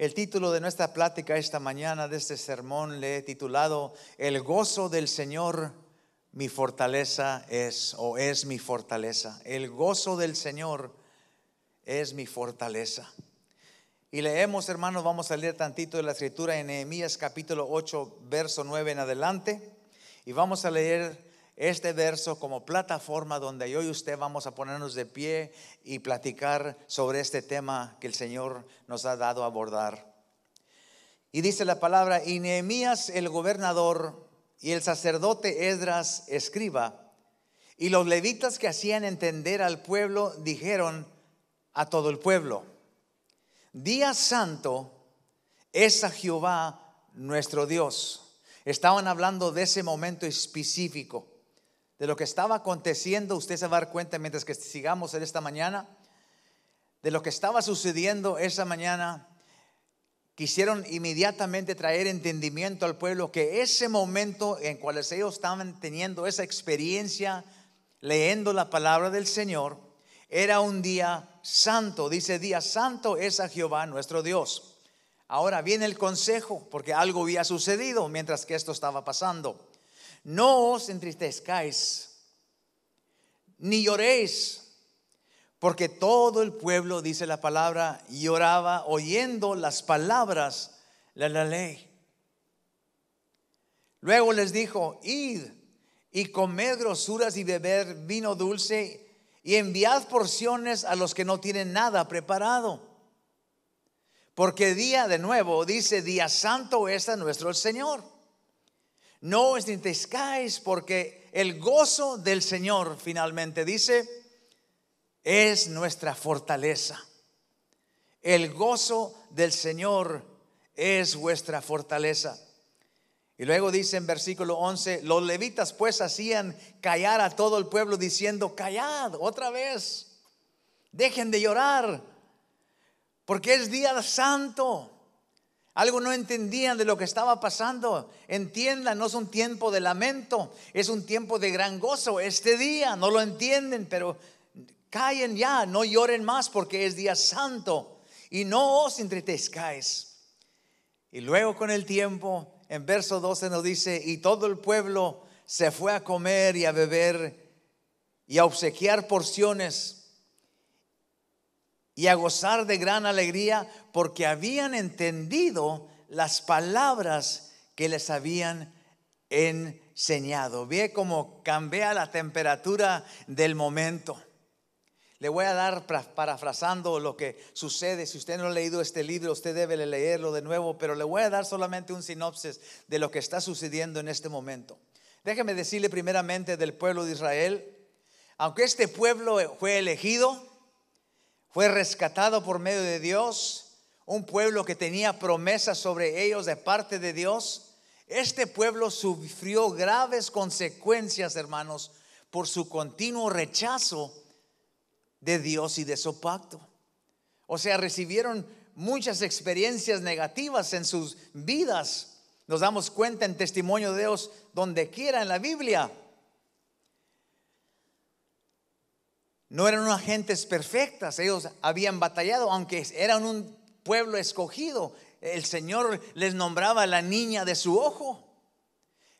El título de nuestra plática esta mañana de este sermón le he titulado El gozo del Señor mi fortaleza es o es mi fortaleza. El gozo del Señor es mi fortaleza. Y leemos, hermanos, vamos a leer tantito de la escritura en Nehemías capítulo 8, verso 9 en adelante. Y vamos a leer este verso como plataforma donde yo y usted vamos a ponernos de pie y platicar sobre este tema que el Señor nos ha dado a abordar. Y dice la palabra, y Nehemías el gobernador y el sacerdote Edras escriba, y los levitas que hacían entender al pueblo dijeron a todo el pueblo, día santo es a Jehová nuestro Dios. Estaban hablando de ese momento específico de lo que estaba aconteciendo, usted se va a dar cuenta mientras que sigamos en esta mañana, de lo que estaba sucediendo esa mañana, quisieron inmediatamente traer entendimiento al pueblo que ese momento en cual ellos estaban teniendo esa experiencia, leyendo la palabra del Señor, era un día santo. Dice, día santo es a Jehová nuestro Dios. Ahora viene el consejo, porque algo había sucedido mientras que esto estaba pasando. No os entristezcáis, ni lloréis, porque todo el pueblo, dice la palabra, lloraba oyendo las palabras de la ley. Luego les dijo, id y comed grosuras y beber vino dulce y enviad porciones a los que no tienen nada preparado. Porque día de nuevo, dice, día santo es a nuestro Señor. No os entristezcáis porque el gozo del Señor finalmente dice, es nuestra fortaleza. El gozo del Señor es vuestra fortaleza. Y luego dice en versículo 11, los levitas pues hacían callar a todo el pueblo diciendo, callad otra vez, dejen de llorar, porque es día santo. Algo no entendían de lo que estaba pasando. Entiendan, no es un tiempo de lamento, es un tiempo de gran gozo. Este día no lo entienden, pero callen ya, no lloren más porque es día santo y no os entretezcáis Y luego con el tiempo, en verso 12 nos dice, y todo el pueblo se fue a comer y a beber y a obsequiar porciones y a gozar de gran alegría porque habían entendido las palabras que les habían enseñado. Ve cómo cambia la temperatura del momento. Le voy a dar parafrasando lo que sucede. Si usted no ha leído este libro, usted debe leerlo de nuevo, pero le voy a dar solamente un sinopsis de lo que está sucediendo en este momento. Déjeme decirle primeramente del pueblo de Israel, aunque este pueblo fue elegido, fue rescatado por medio de Dios, un pueblo que tenía promesas sobre ellos de parte de Dios. Este pueblo sufrió graves consecuencias, hermanos, por su continuo rechazo de Dios y de su pacto. O sea, recibieron muchas experiencias negativas en sus vidas. Nos damos cuenta en testimonio de Dios donde quiera en la Biblia. no eran unas gentes perfectas, ellos habían batallado, aunque eran un pueblo escogido, el Señor les nombraba la niña de su ojo,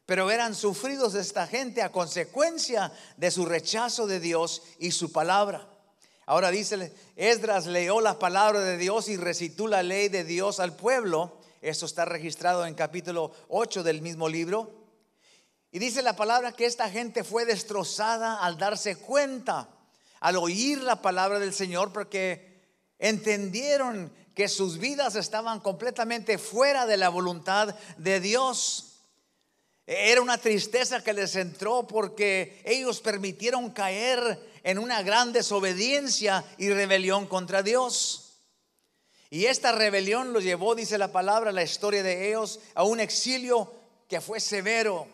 pero eran sufridos esta gente a consecuencia de su rechazo de Dios y su palabra. Ahora dice, Esdras leyó la palabra de Dios y recitó la ley de Dios al pueblo. Esto está registrado en capítulo 8 del mismo libro. Y dice la palabra que esta gente fue destrozada al darse cuenta al oír la palabra del Señor porque entendieron que sus vidas estaban completamente fuera de la voluntad de Dios. Era una tristeza que les entró porque ellos permitieron caer en una gran desobediencia y rebelión contra Dios. Y esta rebelión los llevó, dice la palabra, la historia de ellos, a un exilio que fue severo.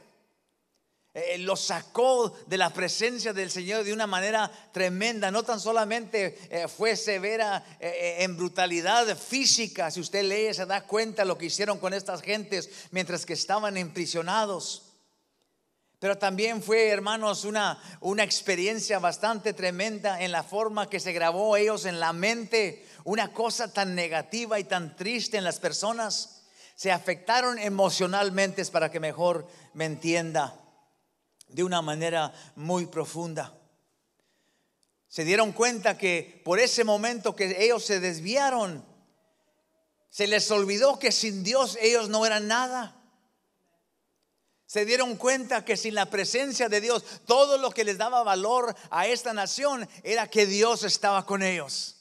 Eh, eh, lo sacó de la presencia del Señor de una manera tremenda. No tan solamente eh, fue severa en brutalidad física, si usted lee se da cuenta lo que hicieron con estas gentes mientras que estaban imprisionados Pero también fue, hermanos, una, una experiencia bastante tremenda en la forma que se grabó ellos en la mente, una cosa tan negativa y tan triste en las personas. Se afectaron emocionalmente, es para que mejor me entienda de una manera muy profunda. Se dieron cuenta que por ese momento que ellos se desviaron, se les olvidó que sin Dios ellos no eran nada. Se dieron cuenta que sin la presencia de Dios, todo lo que les daba valor a esta nación era que Dios estaba con ellos.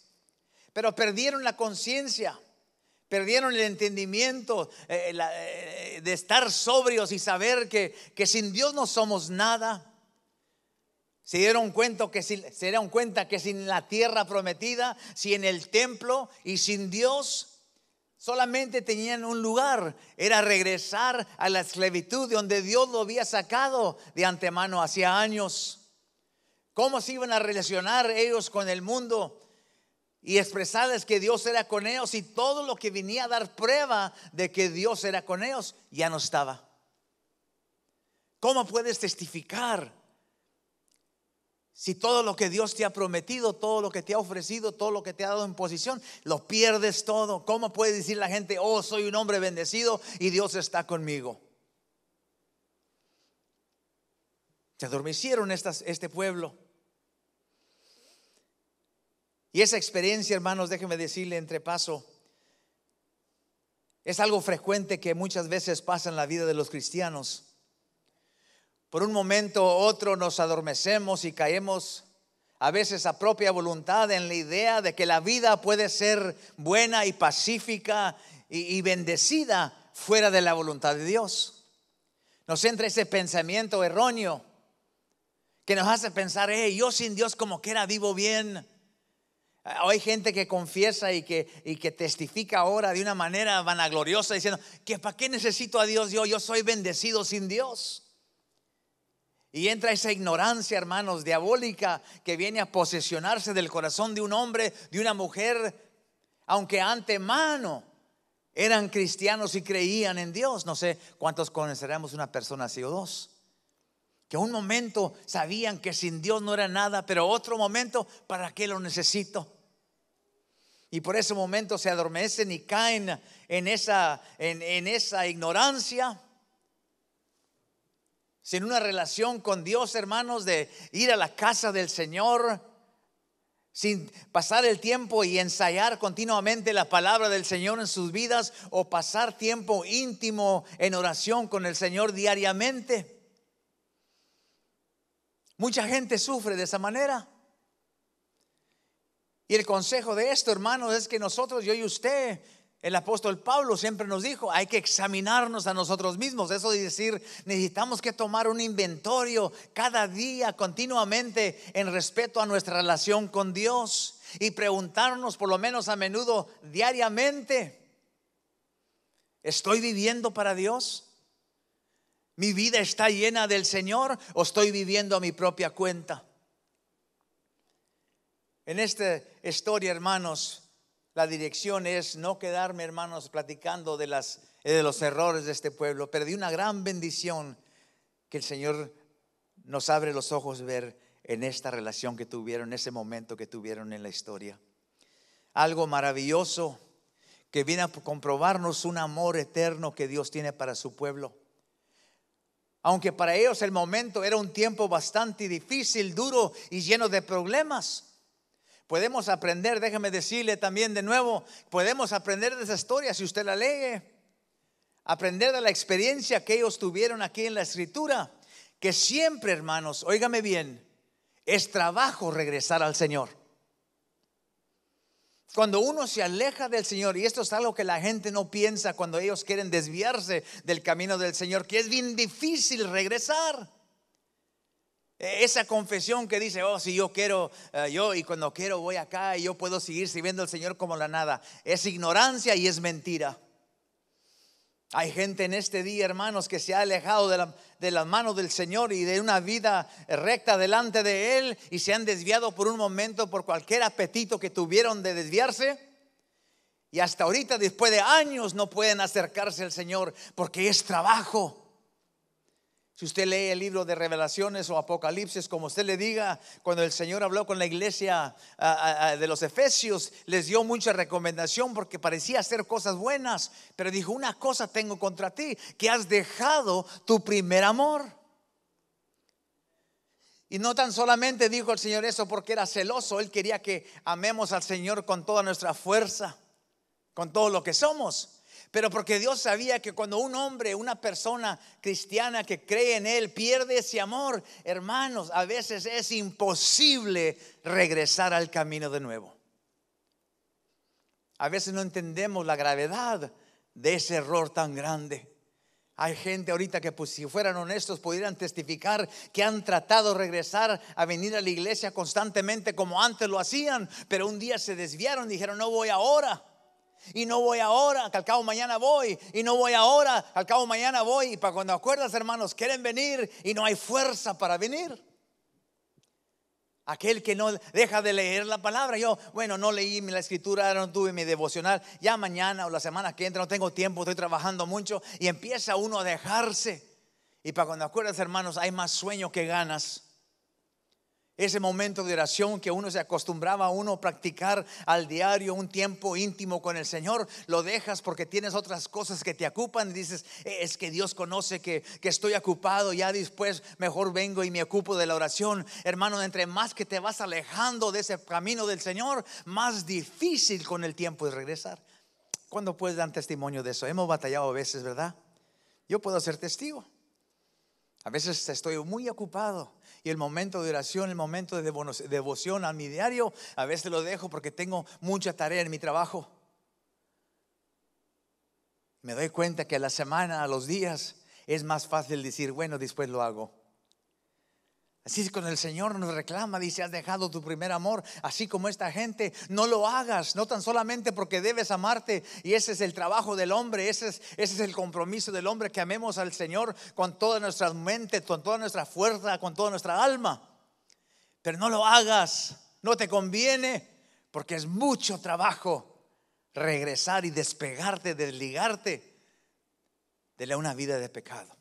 Pero perdieron la conciencia Perdieron el entendimiento eh, eh, eh, de estar sobrios y saber que, sin Dios no somos nada. Se dieron, cuenta que sin, se dieron cuenta que sin la tierra prometida, sin el templo y sin Dios, solamente tenían un lugar. Era regresar a la esclavitud de donde Dios lo había sacado de antemano hacía años. ¿Cómo se iban a relacionar ellos con el mundo? y expresarles que Dios era con ellos y todo lo que venía a dar prueba de que Dios era con ellos ya no estaba. ¿Cómo puedes testificar si todo lo que Dios te ha prometido, todo lo que te ha ofrecido, todo lo que te ha dado en posición, lo pierdes todo? ¿Cómo puede decir la gente, oh, soy un hombre bendecido y Dios está conmigo? Se adormecieron estas, este pueblo. Y esa experiencia, hermanos, déjenme decirle entre paso, es algo frecuente que muchas veces pasa en la vida de los cristianos. Por un momento u otro nos adormecemos y caemos a veces a propia voluntad en la idea de que la vida puede ser buena y pacífica y, bendecida fuera de la voluntad de Dios. Nos entra ese pensamiento erróneo que nos hace pensar, hey, yo sin Dios como que era vivo bien hay gente que confiesa y que, y que testifica ahora de una manera vanagloriosa diciendo, que ¿para qué necesito a Dios yo? Yo soy bendecido sin Dios. Y entra esa ignorancia, hermanos, diabólica que viene a posesionarse del corazón de un hombre, de una mujer, aunque antemano eran cristianos y creían en Dios. No sé cuántos conoceremos una persona así o dos. Que un momento sabían que sin Dios no era nada, pero otro momento, ¿para qué lo necesito? y por ese momento se adormecen y caen en esa, en, en esa ignorancia. Sin una relación con Dios, hermanos, de ir a la casa del Señor, sin pasar el tiempo y ensayar continuamente la palabra del Señor en sus vidas o pasar tiempo íntimo en oración con el Señor diariamente. Mucha gente sufre de esa manera. Y el consejo de esto, hermanos, es que nosotros, yo y usted, el apóstol Pablo siempre nos dijo, hay que examinarnos a nosotros mismos. Eso es decir, necesitamos que tomar un inventario cada día, continuamente, en respeto a nuestra relación con Dios y preguntarnos por lo menos a menudo, diariamente, ¿estoy viviendo para Dios? ¿Mi vida está llena del Señor o estoy viviendo a mi propia cuenta? En esta historia, hermanos, la dirección es no quedarme, hermanos, platicando eh, de, los errores de este pueblo, pero de una gran bendición que el Señor nos abre los ojos ver en esta relación que tuvieron, en ese momento que tuvieron en la historia. Algo maravilloso que viene a comprobarnos un amor eterno que Dios tiene para su pueblo. Aunque para ellos el momento era un tiempo bastante difícil, duro y lleno de problemas. Podemos aprender, déjeme decirle también de nuevo, podemos aprender de esa historia si usted la lee. Aprender de la experiencia que ellos tuvieron aquí en la escritura. Que siempre, hermanos, óigame bien, es trabajo regresar al Señor. Cuando uno se aleja del Señor, y esto es algo que la gente no piensa cuando ellos quieren desviarse del camino del Señor, que es bien difícil regresar. E-, esa confesión que dice, oh, si yo quiero, eh, yo y cuando quiero voy acá y yo puedo seguir sirviendo al Señor como la nada, es ignorancia y es mentira. Hay gente en este día, hermanos, que se ha alejado de, la, de las manos del Señor y de una vida recta delante de Él y se han desviado por un momento por cualquier apetito que tuvieron de desviarse. Y hasta ahorita, después de años, no pueden acercarse al Señor porque es trabajo. Si usted lee el libro de Revelaciones o Apocalipsis, como usted le diga, cuando el Señor habló con la iglesia de los Efesios, les dio mucha recomendación porque parecía hacer cosas buenas, pero dijo, una cosa tengo contra ti, que has dejado tu primer amor. Y no tan solamente dijo el Señor eso porque era celoso, Él quería que amemos al Señor con toda nuestra fuerza, con todo lo que somos pero porque Dios sabía que cuando un hombre, una persona cristiana que cree en Él pierde ese amor, hermanos, a veces es imposible regresar al camino de nuevo. A veces no entendemos la gravedad de ese error tan grande. Hay gente ahorita que pues, si fueran honestos pudieran testificar que han tratado de regresar a venir a la iglesia constantemente como antes lo hacían, pero un día se desviaron, dijeron no voy ahora. Y no voy ahora, que al cabo mañana voy. Y no voy ahora, al cabo mañana voy. Y para cuando acuerdas, hermanos, quieren venir y no hay fuerza para venir. Aquel que no deja de leer la palabra. Yo, bueno, no leí la escritura, no tuve mi devocional. Ya mañana o la semana que entra no tengo tiempo, estoy trabajando mucho. Y empieza uno a dejarse. Y para cuando acuerdas, hermanos, hay más sueño que ganas. Ese momento de oración que uno se acostumbraba a uno practicar al diario, un tiempo íntimo con el Señor, lo dejas porque tienes otras cosas que te ocupan y dices, eh, es que Dios conoce que, que estoy ocupado, ya después mejor vengo y me ocupo de la oración. Hermano, entre más que te vas alejando de ese camino del Señor, más difícil con el tiempo es regresar. ¿Cuándo puedes dar testimonio de eso? Hemos batallado a veces, ¿verdad? Yo puedo ser testigo. A veces estoy muy ocupado y el momento de oración, el momento de devoción a mi diario, a veces lo dejo porque tengo mucha tarea en mi trabajo. Me doy cuenta que a la semana, a los días, es más fácil decir, bueno, después lo hago. Así es cuando el Señor nos reclama, dice, has dejado tu primer amor, así como esta gente, no lo hagas, no tan solamente porque debes amarte, y ese es el trabajo del hombre, ese es, ese es el compromiso del hombre, que amemos al Señor con toda nuestra mente, con toda nuestra fuerza, con toda nuestra alma. Pero no lo hagas, no te conviene, porque es mucho trabajo regresar y despegarte, desligarte de una vida de pecado.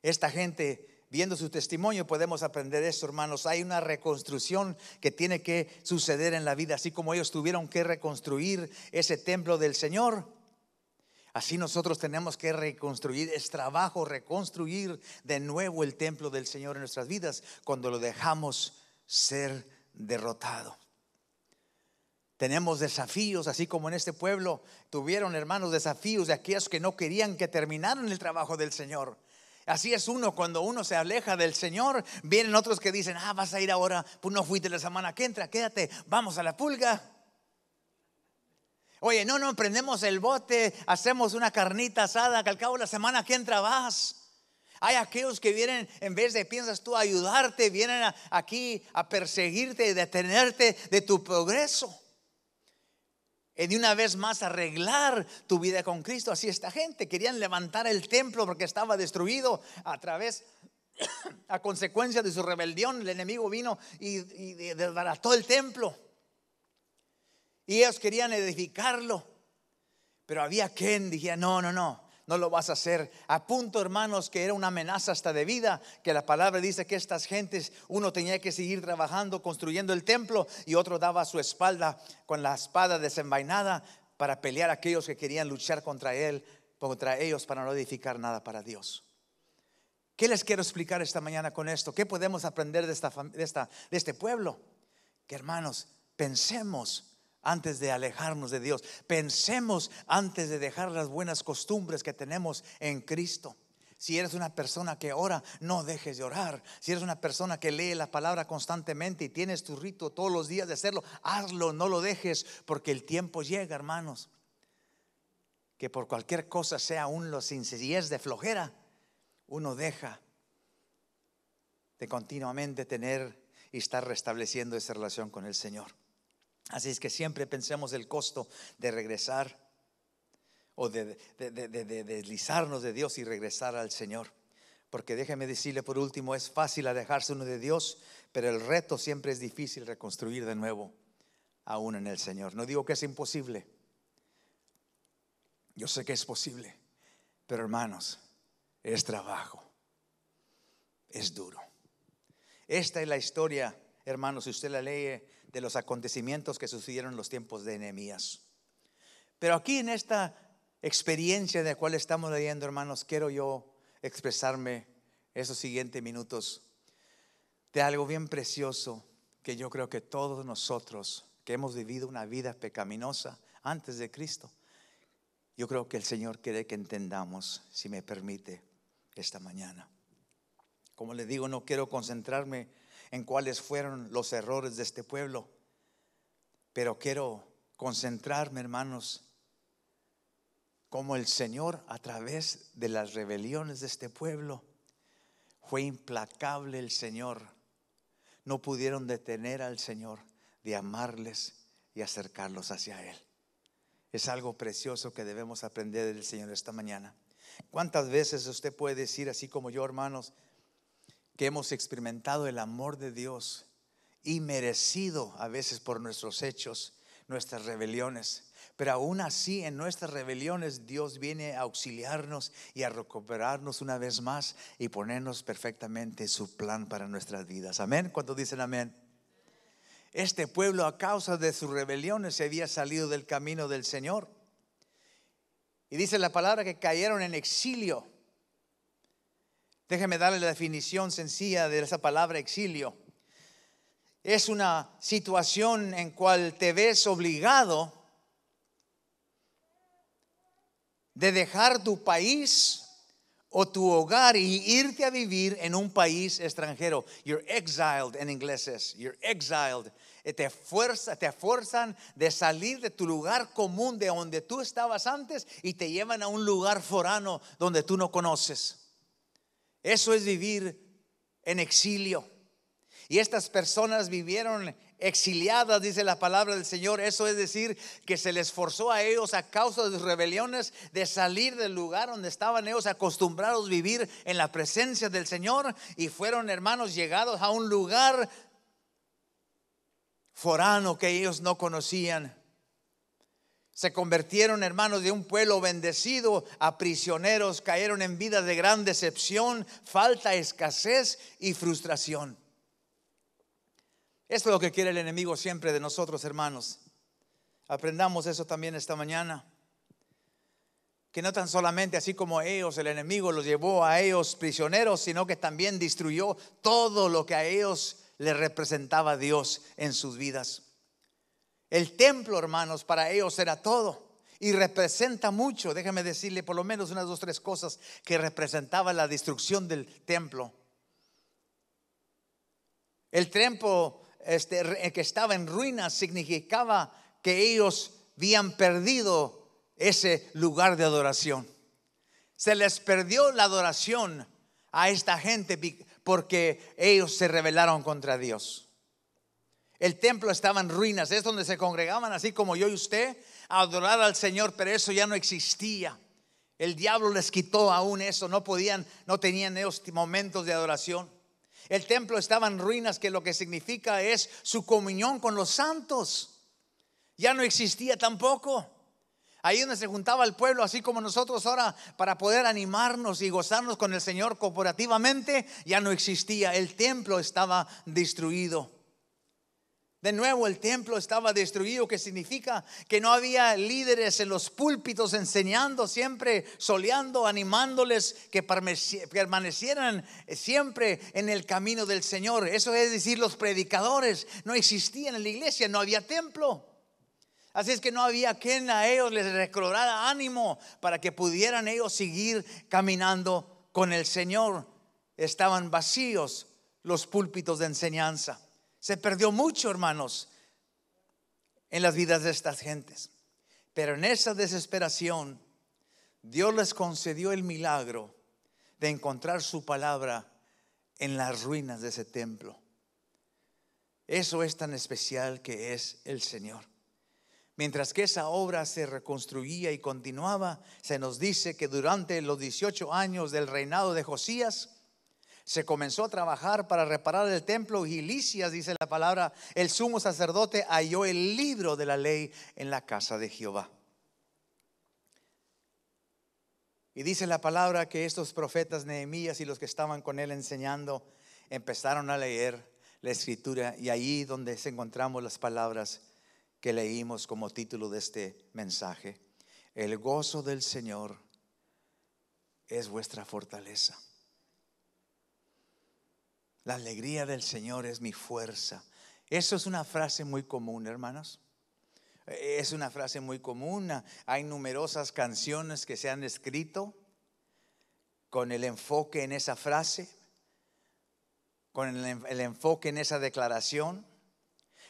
Esta gente viendo su testimonio podemos aprender eso hermanos. Hay una reconstrucción que tiene que suceder en la vida, así como ellos tuvieron que reconstruir ese templo del Señor. Así nosotros tenemos que reconstruir, es trabajo reconstruir de nuevo el templo del Señor en nuestras vidas cuando lo dejamos ser derrotado. Tenemos desafíos, así como en este pueblo tuvieron hermanos desafíos de aquellos que no querían que terminaran el trabajo del Señor. Así es uno, cuando uno se aleja del Señor, vienen otros que dicen, ah, vas a ir ahora, pues no fuiste la semana que entra, quédate, vamos a la pulga. Oye, no, no, prendemos el bote, hacemos una carnita asada, que al cabo la semana que entra vas. Hay aquellos que vienen, en vez de piensas tú ayudarte, vienen aquí a perseguirte y detenerte de tu progreso. Eh, de una vez más arreglar tu vida con Cristo. Así esta gente querían levantar el templo porque estaba destruido a través, a consecuencia de su rebelión. El enemigo vino y, y desbarató el templo. Y ellos querían edificarlo. Pero había quien dijera, no, no, no, no lo vas a hacer. A punto, hermanos, que era una amenaza hasta de vida, que la palabra dice que estas gentes, uno tenía que seguir trabajando, construyendo el templo, y otro daba su espalda con la espada desenvainada para pelear a aquellos que querían luchar contra él, contra ellos, para no edificar nada para Dios. ¿Qué les quiero explicar esta mañana con esto? ¿Qué podemos aprender de, esta, de, esta, de este pueblo? Que hermanos, pensemos antes de alejarnos de Dios. Pensemos antes de dejar las buenas costumbres que tenemos en Cristo. Si eres una persona que ora, no dejes de orar. Si eres una persona que lee la palabra constantemente y tienes tu rito todos los días de hacerlo, hazlo, no lo dejes, porque el tiempo llega, hermanos. Que por cualquier cosa, sea un los es de flojera, uno deja de continuamente tener y estar restableciendo esa relación con el Señor. Así es que siempre pensemos el costo de regresar o de, de, deslizarnos de Dios y regresar al Señor. Porque déjeme decirle por último, es fácil alejarse uno de Dios, pero el reto siempre es difícil reconstruir de nuevo, aún en el Señor. No digo que es imposible, yo sé que es posible, pero hermanos, es trabajo, es duro. Esta es la historia, hermanos, si usted la lee de los acontecimientos que sucedieron en los tiempos de enemías. Pero aquí en esta experiencia de la cual estamos leyendo, hermanos, quiero yo expresarme esos siguientes minutos de algo bien precioso que yo creo que todos nosotros que hemos vivido una vida pecaminosa antes de Cristo, yo creo que el Señor quiere que entendamos, si me permite, esta mañana. Como les digo, no quiero concentrarme en cuáles fueron los errores de este pueblo. Pero quiero concentrarme, hermanos, como el Señor a través de las rebeliones de este pueblo. Fue implacable el Señor. No pudieron detener al Señor de amarles y acercarlos hacia Él. Es algo precioso que debemos aprender del Señor esta mañana. ¿Cuántas veces usted puede decir, así como yo, hermanos, que hemos experimentado el amor de Dios y merecido a veces por nuestros hechos, nuestras rebeliones. Pero aún así, en nuestras rebeliones, Dios viene a auxiliarnos y a recuperarnos una vez más y ponernos perfectamente su plan para nuestras vidas. Amén. Cuando dicen amén? Este pueblo, a causa de sus rebeliones, se había salido del camino del Señor. Y dice la palabra que cayeron en exilio. Déjeme darle la definición sencilla de esa palabra exilio. Es una situación en cual te ves obligado de dejar tu país o tu hogar y irte a vivir en un país extranjero. You're exiled en inglés You're exiled. Eh, te, fuerza, te fuerzan de salir de tu lugar común de donde tú estabas antes y te llevan a un lugar forano donde tú no conoces. Eso es vivir en exilio. Y estas personas vivieron exiliadas, dice la palabra del Señor. Eso es decir, que se les forzó a ellos a causa de sus rebeliones de salir del lugar donde estaban ellos acostumbrados a vivir en la presencia del Señor y fueron hermanos llegados a un lugar forano que ellos no conocían. Se convirtieron, hermanos, de un pueblo bendecido a prisioneros, cayeron en vida de gran decepción, falta, escasez y frustración. Esto es lo que quiere el enemigo siempre de nosotros, hermanos. Aprendamos eso también esta mañana. Que no tan solamente así como ellos, el enemigo los llevó a ellos prisioneros, sino que también destruyó todo lo que a ellos le representaba Dios en sus vidas. El templo, hermanos, para ellos era todo y representa mucho. Déjeme decirle por lo menos unas dos, tres cosas que representaba la destrucción del templo. El templo este, eh, que estaba en ruinas significaba que ellos habían perdido ese lugar de adoración. Se les perdió la adoración a esta gente porque ellos se rebelaron contra Dios. El templo estaba en ruinas, es donde se congregaban así como yo y usted a adorar al Señor, pero eso ya no existía. El diablo les quitó aún eso, no podían, no tenían esos momentos de adoración. El templo estaba en ruinas, que lo que significa es su comunión con los santos. Ya no existía tampoco. Ahí donde se juntaba el pueblo, así como nosotros ahora, para poder animarnos y gozarnos con el Señor corporativamente, ya no existía. El templo estaba destruido. De nuevo el templo estaba destruido, que significa que no había líderes en los púlpitos enseñando siempre, soleando, animándoles que permanecieran siempre en el camino del Señor. Eso es decir, los predicadores no existían en la iglesia, no había templo. Así es que no había quien a ellos les reclorara ánimo para que pudieran ellos seguir caminando con el Señor. Estaban vacíos los púlpitos de enseñanza. Se perdió mucho, hermanos, en las vidas de estas gentes. Pero en esa desesperación, Dios les concedió el milagro de encontrar su palabra en las ruinas de ese templo. Eso es tan especial que es el Señor. Mientras que esa obra se reconstruía y continuaba, se nos dice que durante los 18 años del reinado de Josías, se comenzó a trabajar para reparar el templo y Licias, dice la palabra, el sumo sacerdote halló el libro de la ley en la casa de Jehová. Y dice la palabra que estos profetas Nehemías y los que estaban con él enseñando empezaron a leer la escritura y ahí donde encontramos las palabras que leímos como título de este mensaje. El gozo del Señor es vuestra fortaleza. La alegría del Señor es mi fuerza. Eso es una frase muy común, hermanos. E, e, es una frase muy común. Hay numerosas canciones que se han escrito con el enfoque en esa frase, con el, enfoque en esa declaración.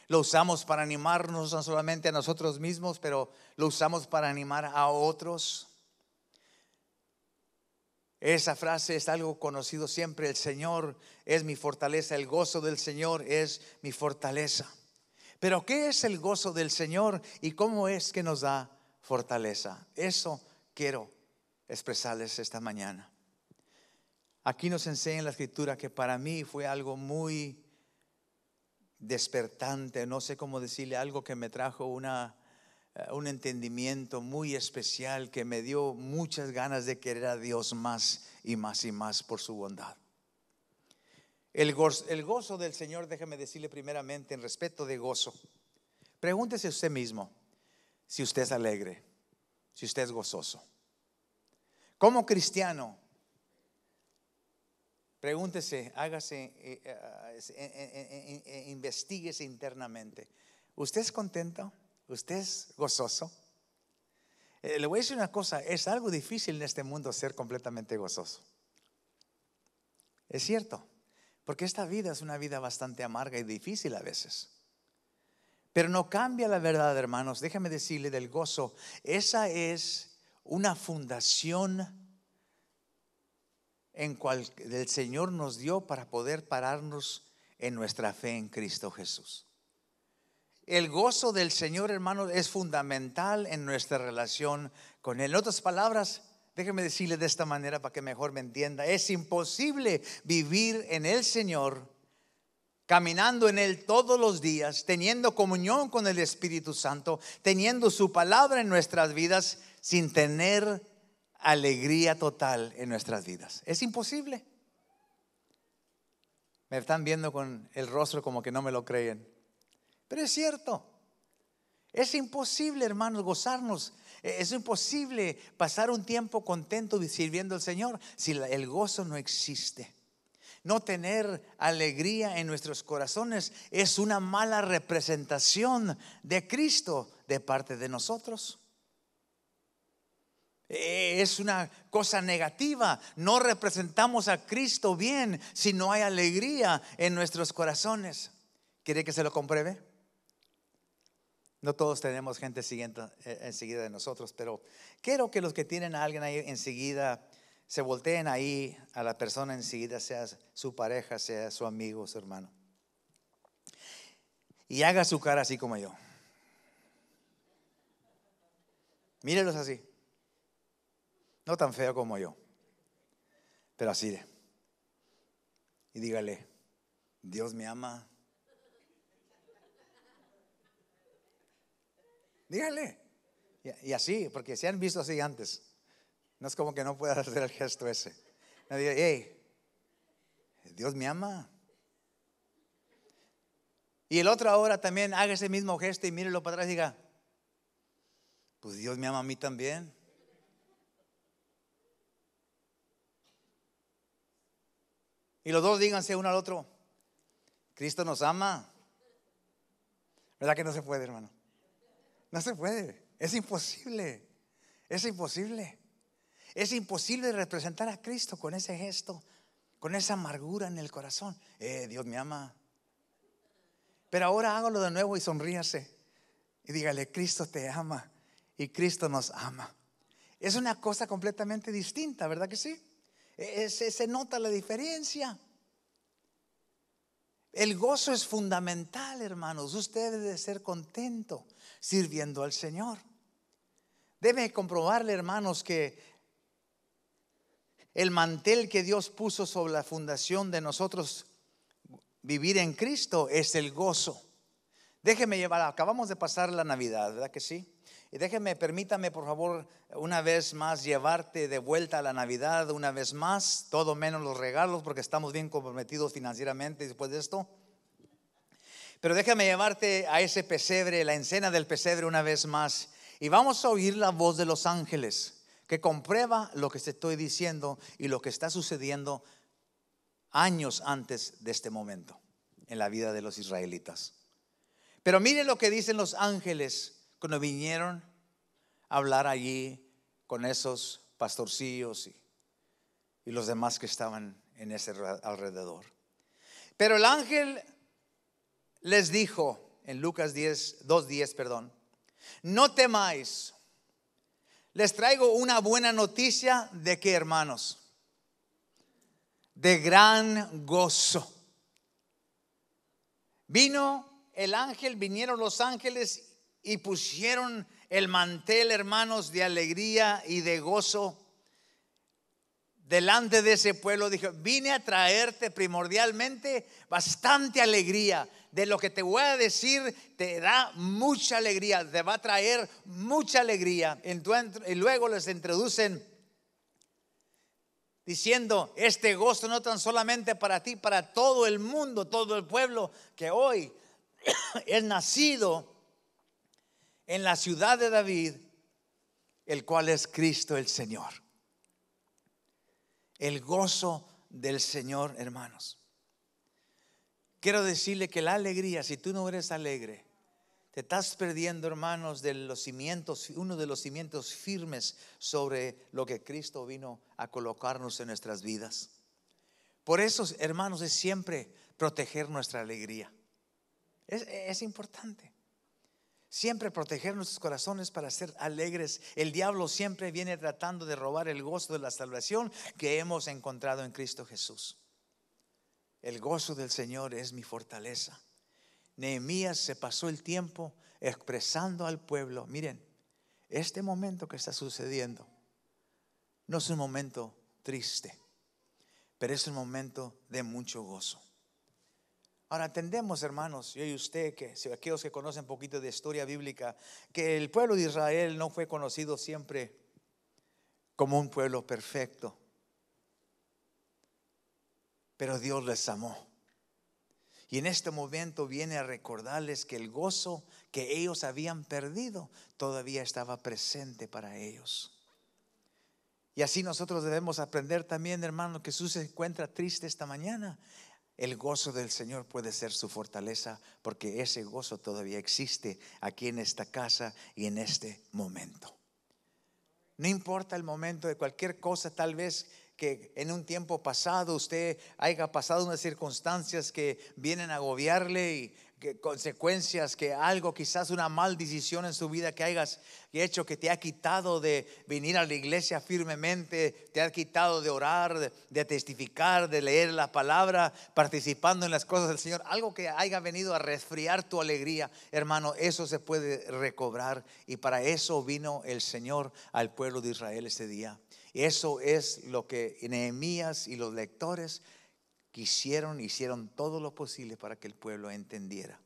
Lo usamos para animarnos no solamente a nosotros mismos, pero lo usamos para animar a otros. Esa frase es algo conocido siempre, el Señor es mi fortaleza, el gozo del Señor es mi fortaleza. Pero ¿qué es el gozo del Señor y cómo es que nos da fortaleza? Eso quiero expresarles esta mañana. Aquí nos enseña en la escritura que para mí fue algo muy despertante, no sé cómo decirle, algo que me trajo una eh, un entendimiento muy especial que me dio muchas ganas de querer a Dios más y más y más por su bondad. El gozo, el gozo del Señor, déjeme decirle primeramente en respeto de gozo, pregúntese usted mismo si usted es alegre, si usted es gozoso. Como cristiano, pregúntese, hágase, e internamente. ¿Usted es contento? ¿Usted es gozoso? Eh, le voy a decir una cosa, es algo difícil en este mundo ser completamente gozoso. Es cierto, porque esta vida es una vida bastante amarga y difícil a veces. Pero no cambia la verdad, hermanos. Déjame decirle del gozo. Esa es una fundación en cual el Señor nos dio para poder pararnos en nuestra fe en Cristo Jesús. El gozo del Señor, hermano, es fundamental en nuestra relación con Él. En otras palabras, déjeme decirle de esta manera para que mejor me entienda. Es imposible vivir en el Señor, caminando en Él todos los días, teniendo comunión con el Espíritu Santo, teniendo su palabra en nuestras vidas, sin tener alegría total en nuestras vidas. Es imposible. Me están viendo con el rostro como que no me lo creen. Pero es cierto. Es imposible, hermanos, gozarnos. E-, es imposible pasar un tiempo contento sirviendo al Señor si el gozo no existe. No tener alegría en nuestros corazones es una mala representación de Cristo de parte de nosotros. E-, es una cosa negativa. No representamos a Cristo bien si no hay alegría en nuestros corazones. ¿Quiere que se lo compruebe? No todos tenemos gente eh, enseguida de nosotros, pero quiero que los que tienen a alguien ahí enseguida se volteen ahí a la persona enseguida, sea su pareja, sea su amigo, su hermano. Y haga su cara así como yo. Mírelos así. No tan feo como yo, pero así de. Y dígale, Dios me ama. dígale. Y, así, porque se han visto así antes. No es como que no pueda hacer el gesto ese. Dios me ama. Y el otro ahora también haga ese mismo gesto y mírelo para atrás y diga, pues Dios me ama a mí también. Y los dos díganse uno al otro, Cristo nos ama. ¿Verdad que no se puede, hermano? No se puede. Es imposible. Es imposible. Es imposible representar a Cristo con ese gesto, con esa amargura en el corazón. Eh, Dios me ama. Pero ahora hágalo de nuevo y sonríase. Y dígale, Cristo te ama y Cristo nos ama. Es una cosa completamente distinta, ¿verdad que sí? se nota la diferencia. El gozo es fundamental, hermanos. Usted debe de ser contento sirviendo al Señor. Debe comprobarle, hermanos, que el mantel que Dios puso sobre la fundación de nosotros vivir en Cristo es el gozo. Déjeme llevar, acabamos de pasar la Navidad, ¿verdad que sí? Y déjeme, permítame por favor una vez más llevarte de vuelta a la Navidad, una vez más, todo menos los regalos, porque estamos bien comprometidos financieramente después de esto. Pero déjame llevarte a ese pesebre, la encena del pesebre una vez más. Y vamos a oír la voz de los ángeles que comprueba lo que te estoy diciendo y lo que está sucediendo años antes de este momento en la vida de los israelitas. Pero miren lo que dicen los ángeles cuando vinieron a hablar allí con esos pastorcillos y, los demás que estaban en ese alrededor. Pero el ángel les dijo en Lucas 10, 2.10, perdón, no temáis, les traigo una buena noticia de que hermanos, de gran gozo. Vino el ángel, vinieron los ángeles y pusieron el mantel, hermanos, de alegría y de gozo delante de ese pueblo. Dijo, vine a traerte primordialmente bastante alegría. De lo que te voy a decir te da mucha alegría, te va a traer mucha alegría. Y luego les introducen diciendo, este gozo no tan solamente para ti, para todo el mundo, todo el pueblo que hoy es nacido en la ciudad de David, el cual es Cristo el Señor. El gozo del Señor, hermanos. Quiero decirle que la alegría, si tú no eres alegre, te estás perdiendo, hermanos, de los cimientos, uno de los cimientos firmes sobre lo que Cristo vino a colocarnos en nuestras vidas. Por eso, hermanos, es siempre proteger nuestra alegría. Es, es importante. Siempre proteger nuestros corazones para ser alegres. El diablo siempre viene tratando de robar el gozo de la salvación que hemos encontrado en Cristo Jesús. El gozo del Señor es mi fortaleza. Nehemías se pasó el tiempo expresando al pueblo, miren, este momento que está sucediendo no es un momento triste, pero es un momento de mucho gozo. Ahora entendemos, hermanos, yo y usted, que aquellos que conocen un poquito de historia bíblica, que el pueblo de Israel no fue conocido siempre como un pueblo perfecto. Pero Dios les amó. Y en este momento viene a recordarles que el gozo que ellos habían perdido todavía estaba presente para ellos. Y así nosotros debemos aprender también, hermano, que Jesús se encuentra triste esta mañana. El gozo del Señor puede ser su fortaleza porque ese gozo todavía existe aquí en esta casa y en este momento. No importa el momento de cualquier cosa, tal vez que en un tiempo pasado usted haya pasado unas circunstancias que vienen a agobiarle y consecuencias, que algo, quizás una mal decisión en su vida que hayas hecho que te ha quitado de venir a la iglesia firmemente, te ha quitado de orar, de, testificar, de leer la palabra, participando en las cosas del Señor, algo que haya venido a resfriar tu alegría, hermano, eso se puede recobrar y para eso vino el Señor al pueblo de Israel ese día. eso es lo que Nehemías y los lectores quisieron, hicieron todo lo posible para que el pueblo entendiera.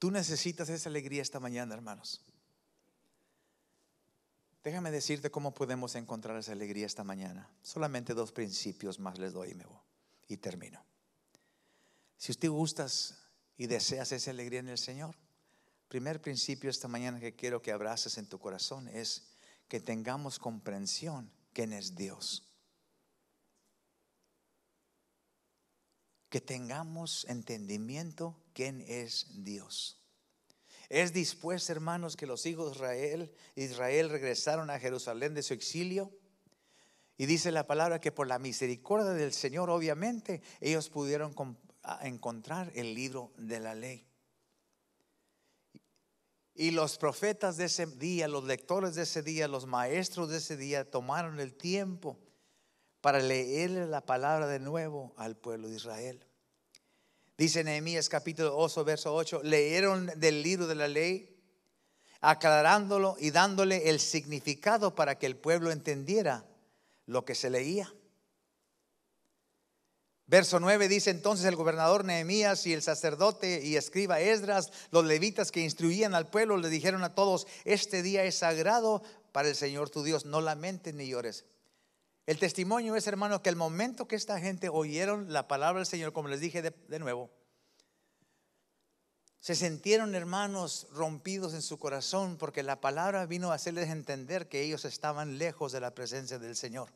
Tú necesitas esa alegría esta mañana, hermanos. Déjame decirte cómo podemos encontrar esa alegría esta mañana. Solamente dos principios más les doy y me voy. Y termino. Si usted gustas y deseas esa alegría en el Señor, primer principio esta mañana que quiero que abraces en tu corazón es que tengamos comprensión quién es Dios. que tengamos entendimiento quién es Dios. Es después, hermanos, que los hijos de Israel, Israel regresaron a Jerusalén de su exilio. Y dice la palabra que por la misericordia del Señor, obviamente, ellos pudieron encontrar el libro de la ley. Y los profetas de ese día, los lectores de ese día, los maestros de ese día tomaron el tiempo para leerle la palabra de nuevo al pueblo de Israel. Dice Nehemías capítulo 8, verso 8, leyeron del libro de la ley, aclarándolo y dándole el significado para que el pueblo entendiera lo que se leía. Verso 9 dice entonces el gobernador Nehemías y el sacerdote y escriba Esdras, los levitas que instruían al pueblo, le dijeron a todos, este día es sagrado para el Señor tu Dios, no lamentes ni llores. El testimonio es, hermanos, que el momento que esta gente oyeron la palabra del Señor, como les dije de, de nuevo, se sintieron, hermanos, rompidos en su corazón porque la palabra vino a hacerles entender que ellos estaban lejos de la presencia del Señor.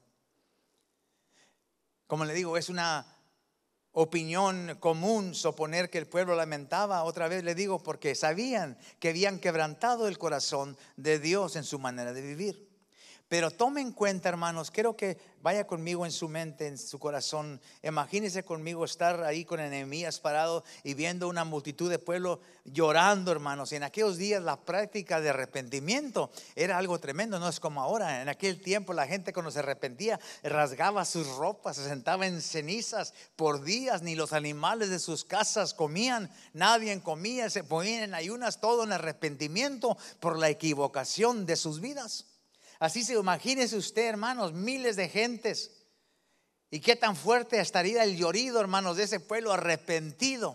Como le digo, es una opinión común suponer que el pueblo lamentaba. Otra vez le digo porque sabían que habían quebrantado el corazón de Dios en su manera de vivir. Pero tome en cuenta, hermanos, quiero que vaya conmigo en su mente, en su corazón. Imagínese conmigo estar ahí con enemías parado y viendo una multitud de pueblo llorando, hermanos. Y en aquellos días la práctica de arrepentimiento era algo tremendo, no es como ahora. En aquel tiempo la gente cuando se arrepentía rasgaba sus ropas, se sentaba en cenizas por días, ni los animales de sus casas comían, nadie comía, se ponían en ayunas, todo en arrepentimiento por la equivocación de sus vidas. Así se imagínese usted, hermanos, miles de gentes. Y qué tan fuerte estaría el llorido, hermanos, de ese pueblo arrepentido.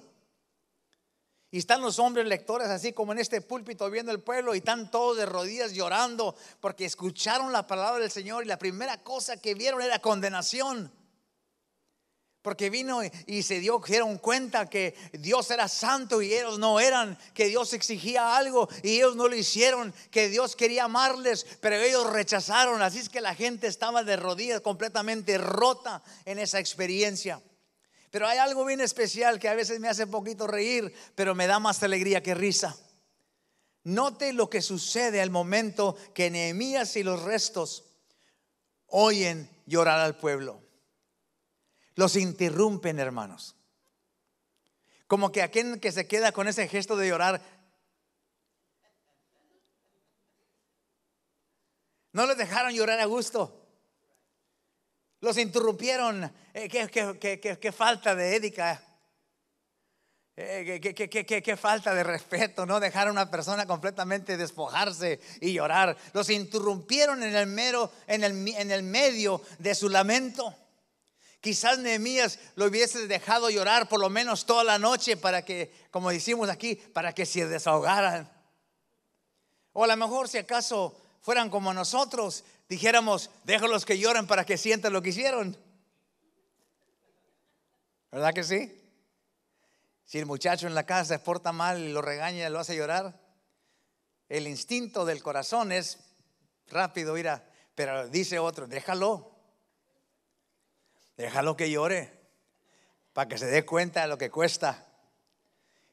Y están los hombres lectores así como en este púlpito viendo el pueblo y están todos de rodillas llorando porque escucharon la palabra del Señor y la primera cosa que vieron era condenación. Porque vino y se dio, dieron cuenta que Dios era santo y ellos no eran, que Dios exigía algo y ellos no lo hicieron, que Dios quería amarles, pero ellos rechazaron. Así es que la gente estaba de rodillas completamente rota en esa experiencia. Pero hay algo bien especial que a veces me hace poquito reír, pero me da más alegría que risa. Note lo que sucede al momento que Nehemías y los restos oyen llorar al pueblo. Los interrumpen, hermanos. Como que aquel que se queda con ese gesto de llorar. No les dejaron llorar a gusto. Los interrumpieron. Eh, qué, falta de ética. Eh, qué, falta de respeto, ¿no? Dejar a una persona completamente despojarse y llorar. Los interrumpieron en el mero, en el, en el medio de su lamento. Quizás Nehemías lo hubiese dejado llorar por lo menos toda la noche para que, como decimos aquí, para que se desahogaran. O a lo mejor si acaso fueran como nosotros, dijéramos, déjalos que lloren para que sientan lo que hicieron. ¿Verdad que sí? Si el muchacho en la casa se porta mal y lo regaña y lo hace llorar, el instinto del corazón es rápido, mira, pero dice otro, déjalo, Déjalo que llore para que se dé cuenta de lo que cuesta.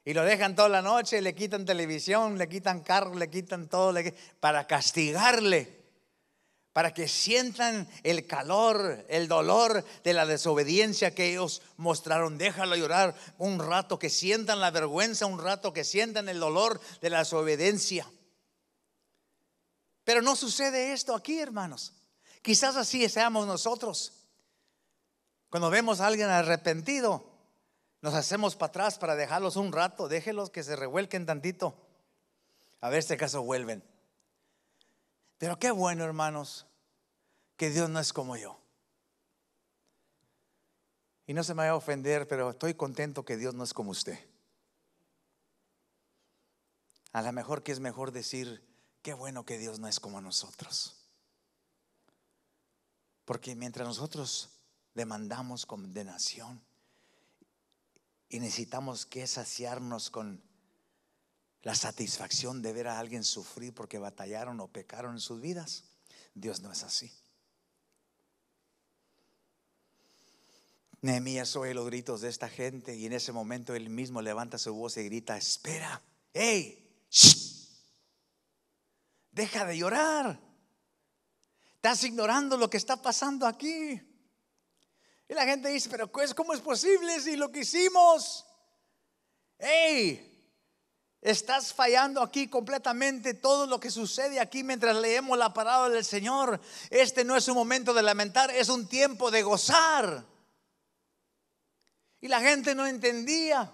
Y lo dejan toda la noche, le quitan televisión, le quitan carro, le quitan todo, para castigarle, para que sientan el calor, el dolor de la desobediencia que ellos mostraron. Déjalo llorar un rato, que sientan la vergüenza, un rato, que sientan el dolor de la desobediencia. Pero no sucede esto aquí, hermanos. Quizás así seamos nosotros. Cuando vemos a alguien arrepentido, nos hacemos para atrás para dejarlos un rato, déjelos que se revuelquen tantito. A ver si acaso vuelven. Pero qué bueno, hermanos, que Dios no es como yo. Y no se me vaya a ofender, pero estoy contento que Dios no es como usted. A lo mejor que es mejor decir, qué bueno que Dios no es como nosotros. Porque mientras nosotros demandamos condenación y necesitamos que saciarnos con la satisfacción de ver a alguien sufrir porque batallaron o pecaron en sus vidas. Dios no es así. Nehemías oye los gritos de esta gente y en ese momento él mismo levanta su voz y grita, espera, hey, deja de llorar, estás ignorando lo que está pasando aquí. Y la gente dice, pero pues, ¿cómo es posible si lo que hicimos? ¡Ey! Estás fallando aquí completamente todo lo que sucede aquí mientras leemos la palabra del Señor. Este no es un momento de lamentar, es un tiempo de gozar. Y la gente no entendía.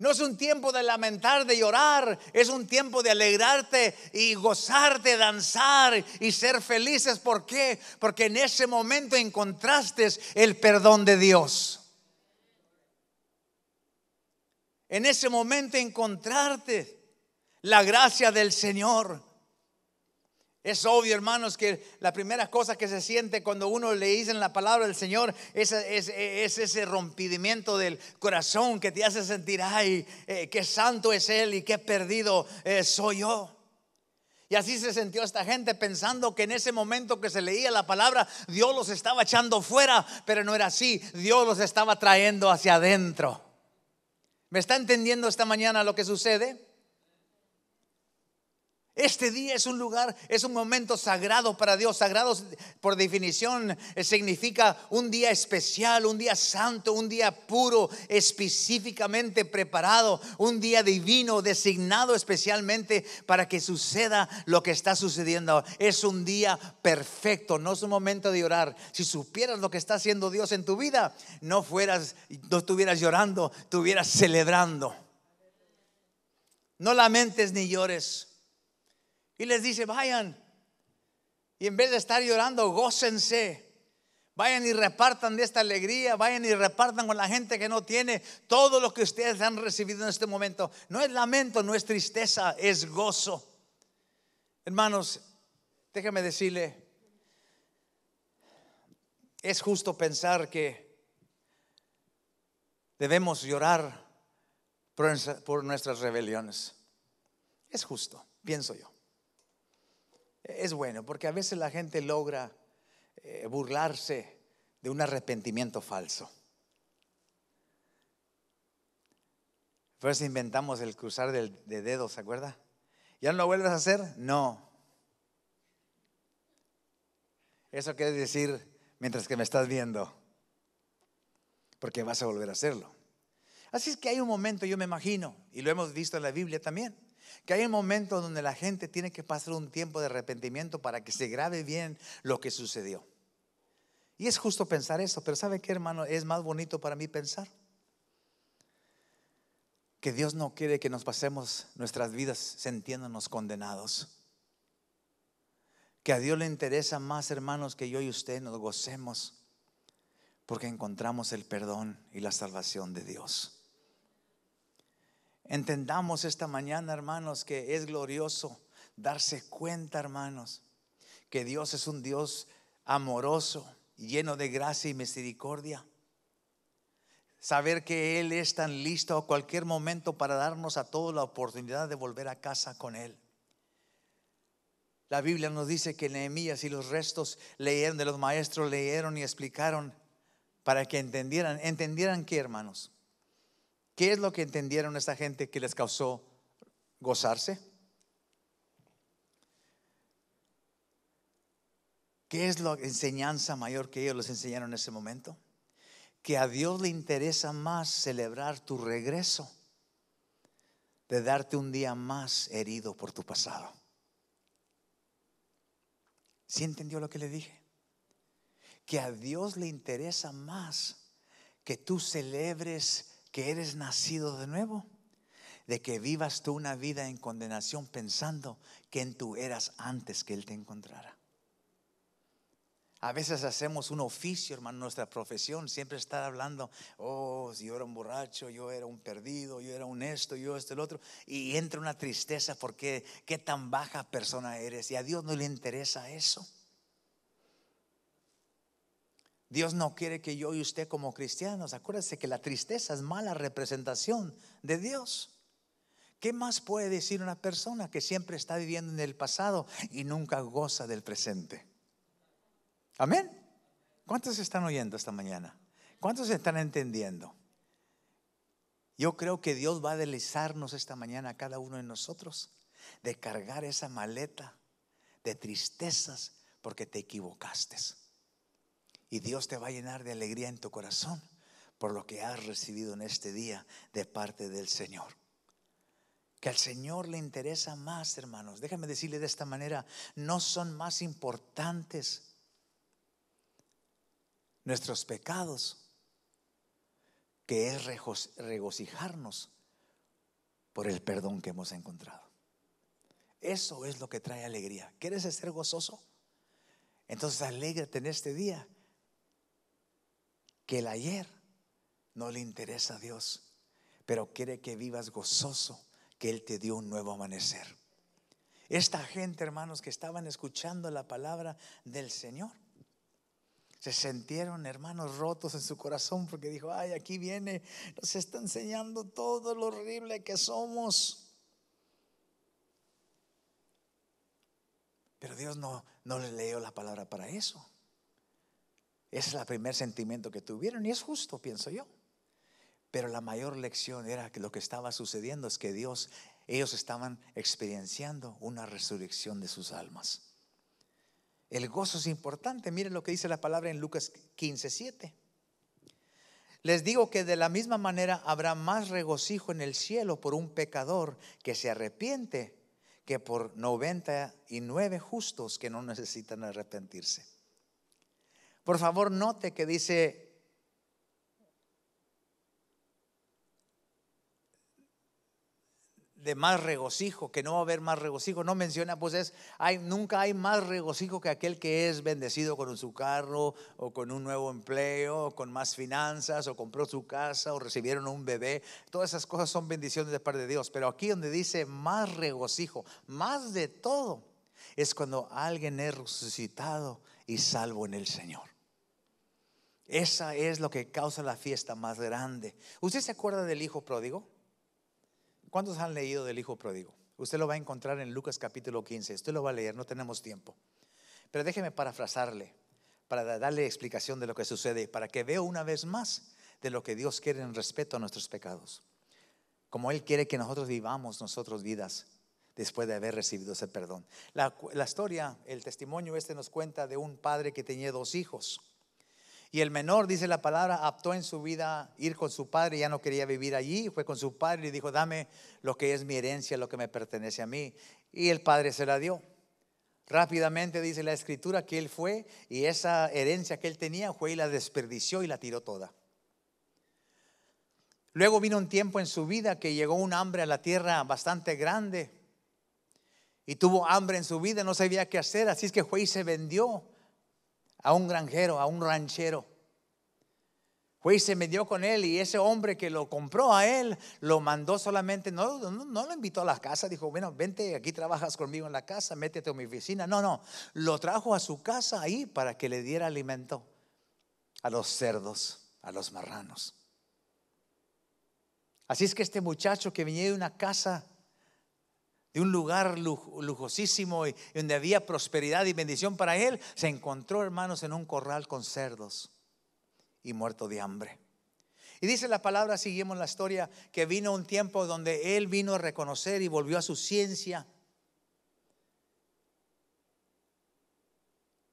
No es un tiempo de lamentar, de llorar, es un tiempo de alegrarte y gozarte, danzar y ser felices. ¿Por qué? Porque en ese momento encontraste el perdón de Dios. En ese momento encontrarte la gracia del Señor. Es obvio, hermanos, que la primera cosa que se siente cuando uno le en la palabra del Señor es, ese rompimiento del corazón que te hace sentir, ay, eh, qué santo es Él y qué perdido eh, soy yo. Y así se sintió esta gente pensando que en ese momento que se leía la palabra, Dios los estaba echando fuera, pero no era así, Dios los estaba trayendo hacia adentro. ¿Me está entendiendo esta mañana lo que sucede? Este día es un lugar, es un momento sagrado para Dios. Sagrado por definición eh, significa un día especial, un día santo, un día puro, específicamente preparado, un día divino, designado especialmente para que suceda lo que está sucediendo. Es un día perfecto, no es un momento de llorar. Si supieras lo que está haciendo Dios en tu vida, no fueras, no estuvieras llorando, estuvieras celebrando. No lamentes ni llores y les dice, vayan. Y en vez de estar llorando, gócense. Vayan y repartan de esta alegría, vayan y repartan con la gente que no tiene todo lo que ustedes han recibido en este momento. No es lamento, no es tristeza, es gozo. Hermanos, déjame decirle, es justo pensar que debemos llorar por nuestras rebeliones. Es justo, pienso yo es bueno, porque a veces la gente logra eh, burlarse de un arrepentimiento falso. Por eso inventamos el cruzar de dedos, ¿se acuerda? ¿Ya no lo vuelves a hacer? No. Eso quiere decir mientras que me estás viendo, porque vas a volver a hacerlo. Así es que hay un momento, yo me imagino, y lo hemos visto en la Biblia también, que hay un momento donde la gente tiene que pasar un tiempo de arrepentimiento para que se grabe bien lo que sucedió. Y es justo pensar eso, pero ¿sabe qué, hermano? Es más bonito para mí pensar que Dios no quiere que nos pasemos nuestras vidas Sentiéndonos condenados. Que a Dios le interesa más, hermanos, que yo y usted nos gocemos porque encontramos el perdón y la salvación de Dios. Entendamos esta mañana, hermanos, que es glorioso darse cuenta, hermanos, que Dios es un Dios amoroso, lleno de gracia y misericordia. Saber que Él es tan listo a cualquier momento para darnos a todos la oportunidad de volver a casa con Él. La Biblia nos dice que Nehemías y los restos leyeron de los maestros, leyeron y explicaron para que entendieran. ¿Entendieran qué, hermanos? ¿Qué es lo que entendieron esta gente que les causó gozarse? ¿Qué es la enseñanza mayor que ellos les enseñaron en ese momento? Que a Dios le interesa más celebrar tu regreso de darte un día más herido por tu pasado. ¿Sí entendió lo que le dije? Que a Dios le interesa más que tú celebres que eres nacido de nuevo, de que vivas tú una vida en condenación pensando que en tú eras antes que Él te encontrara. A veces hacemos un oficio, hermano, nuestra profesión, siempre estar hablando, oh, si yo era un borracho, yo era un perdido, yo era un esto, yo esto, el otro, y entra una tristeza porque qué tan baja persona eres, y a Dios no le interesa eso. Dios no quiere que yo y usted como cristianos, acuérdense que la tristeza es mala representación de Dios. ¿Qué más puede decir una persona que siempre está viviendo en el pasado y nunca goza del presente? Amén. ¿Cuántos están oyendo esta mañana? ¿Cuántos están entendiendo? Yo creo que Dios va a deslizarnos esta mañana a cada uno de nosotros de cargar esa maleta de tristezas porque te equivocaste. Y Dios te va a llenar de alegría en tu corazón por lo que has recibido en este día de parte del Señor. Que al Señor le interesa más, hermanos. Déjame decirle de esta manera, no son más importantes nuestros pecados, que es regocijarnos por el perdón que hemos encontrado. Eso es lo que trae alegría. ¿Quieres ser gozoso? Entonces alégrate en este día que el ayer no le interesa a Dios, pero quiere que vivas gozoso, que Él te dio un nuevo amanecer. Esta gente, hermanos, que estaban escuchando la palabra del Señor, se sintieron, hermanos, rotos en su corazón porque dijo, ay, aquí viene, nos está enseñando todo lo horrible que somos. Pero Dios no, no le leyó la palabra para eso. Ese es el primer sentimiento que tuvieron y es justo, pienso yo. Pero la mayor lección era que lo que estaba sucediendo es que Dios, ellos estaban experienciando una resurrección de sus almas. El gozo es importante. Miren lo que dice la palabra en Lucas 15, 7. Les digo que de la misma manera habrá más regocijo en el cielo por un pecador que se arrepiente que por 99 justos que no necesitan arrepentirse. Por favor, note que dice, de más regocijo, que no va a haber más regocijo. No menciona, pues es, hay, nunca hay más regocijo que aquel que es bendecido con su carro o con un nuevo empleo, o con más finanzas, o compró su casa, o recibieron un bebé. Todas esas cosas son bendiciones de parte de Dios. Pero aquí donde dice más regocijo, más de todo, es cuando alguien es resucitado y salvo en el Señor. Esa es lo que causa la fiesta más grande. ¿Usted se acuerda del hijo pródigo? ¿Cuántos han leído del hijo pródigo? Usted lo va a encontrar en Lucas capítulo 15. Usted lo va a leer, no tenemos tiempo. Pero déjeme parafrasarle, para darle explicación de lo que sucede, para que vea una vez más de lo que Dios quiere en respeto a nuestros pecados. Como Él quiere que nosotros vivamos nuestras vidas después de haber recibido ese perdón. La, la historia, el testimonio este nos cuenta de un padre que tenía dos hijos. Y el menor, dice la palabra, aptó en su vida ir con su padre, ya no quería vivir allí, fue con su padre y dijo, dame lo que es mi herencia, lo que me pertenece a mí. Y el padre se la dio. Rápidamente dice la escritura que él fue y esa herencia que él tenía fue y la desperdició y la tiró toda. Luego vino un tiempo en su vida que llegó un hambre a la tierra bastante grande y tuvo hambre en su vida, no sabía qué hacer, así es que fue y se vendió a un granjero, a un ranchero. Fue y se metió con él y ese hombre que lo compró a él lo mandó solamente, no, no, no, lo invitó a la casa, dijo, bueno, vente, aquí trabajas conmigo en la casa, métete a mi oficina. No, no, lo trajo a su casa ahí para que le diera alimento a los cerdos, a los marranos. Así es que este muchacho que venía de una casa de un lugar lujosísimo y donde había prosperidad y bendición para él, se encontró, hermanos, en un corral con cerdos y muerto de hambre. Y dice la palabra, seguimos la historia, que vino un tiempo donde él vino a reconocer y volvió a su ciencia.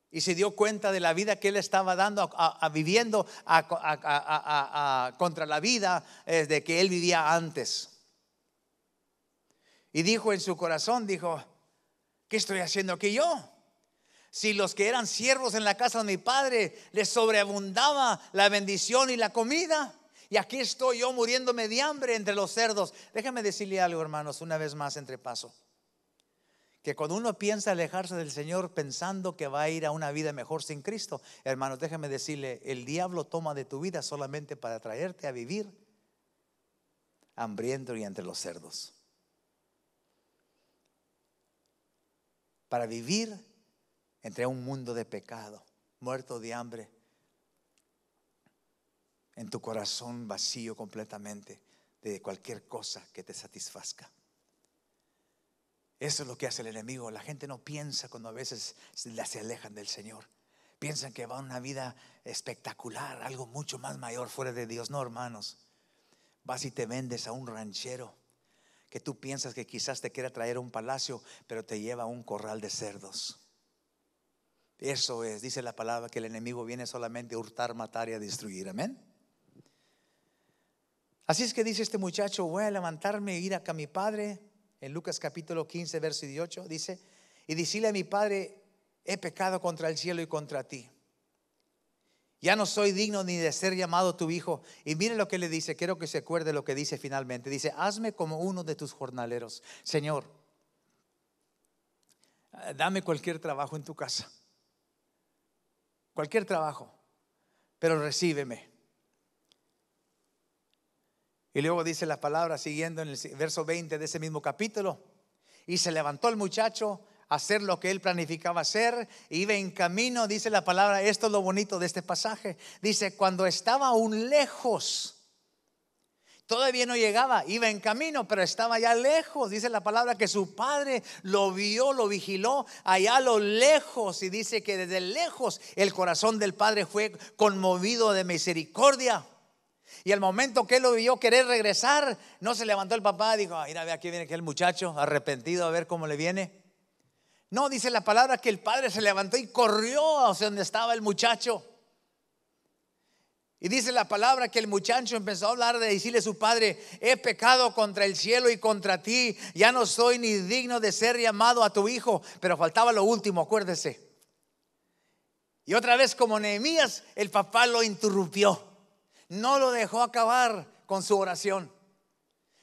Y se dio cuenta de la vida que él estaba dando, a, viviendo contra la vida eh, de que él vivía antes. Y dijo en su corazón, dijo, ¿qué estoy haciendo aquí yo? Si los que eran siervos en la casa de mi padre les sobreabundaba la bendición y la comida, y aquí estoy yo muriéndome de hambre entre los cerdos. Déjame decirle algo, hermanos, una vez más entre paso. Que cuando uno piensa alejarse del Señor pensando que va a ir a una vida mejor sin Cristo, hermanos, déjame decirle, el diablo toma de tu vida solamente para traerte a vivir hambriento y entre los cerdos. para vivir entre un mundo de pecado, muerto de hambre, en tu corazón vacío completamente de cualquier cosa que te satisfazca. Eso es lo que hace el enemigo. La gente no piensa cuando a veces se alejan del Señor. Piensan que va a una vida espectacular, algo mucho más mayor fuera de Dios. No, hermanos. Vas y te vendes a un ranchero que tú piensas que quizás te quiera traer a un palacio, pero te lleva a un corral de cerdos. Eso es, dice la palabra, que el enemigo viene solamente a hurtar, matar y a destruir. Amén. Así es que dice este muchacho, voy a levantarme e ir acá a mi padre, en Lucas capítulo 15, verso 18, dice, y decirle a mi padre, he pecado contra el cielo y contra ti. Ya no soy digno ni de ser llamado tu hijo. Y mire lo que le dice, quiero que se acuerde lo que dice finalmente. Dice, hazme como uno de tus jornaleros. Señor, dame cualquier trabajo en tu casa. Cualquier trabajo. Pero recíbeme. Y luego dice la palabra siguiendo en el verso 20 de ese mismo capítulo. Y se levantó el muchacho hacer lo que él planificaba hacer, iba en camino, dice la palabra, esto es lo bonito de este pasaje, dice, cuando estaba aún lejos, todavía no llegaba, iba en camino, pero estaba ya lejos, dice la palabra, que su padre lo vio, lo vigiló allá a lo lejos, y dice que desde lejos el corazón del padre fue conmovido de misericordia. Y al momento que él lo vio querer regresar, no se levantó el papá, dijo, mira, aquí viene aquel muchacho arrepentido, a ver cómo le viene. No, dice la palabra que el padre se levantó y corrió hacia donde estaba el muchacho. Y dice la palabra que el muchacho empezó a hablar de decirle a su padre, he pecado contra el cielo y contra ti, ya no soy ni digno de ser llamado a tu hijo, pero faltaba lo último, acuérdese. Y otra vez como Nehemías, el papá lo interrumpió, no lo dejó acabar con su oración,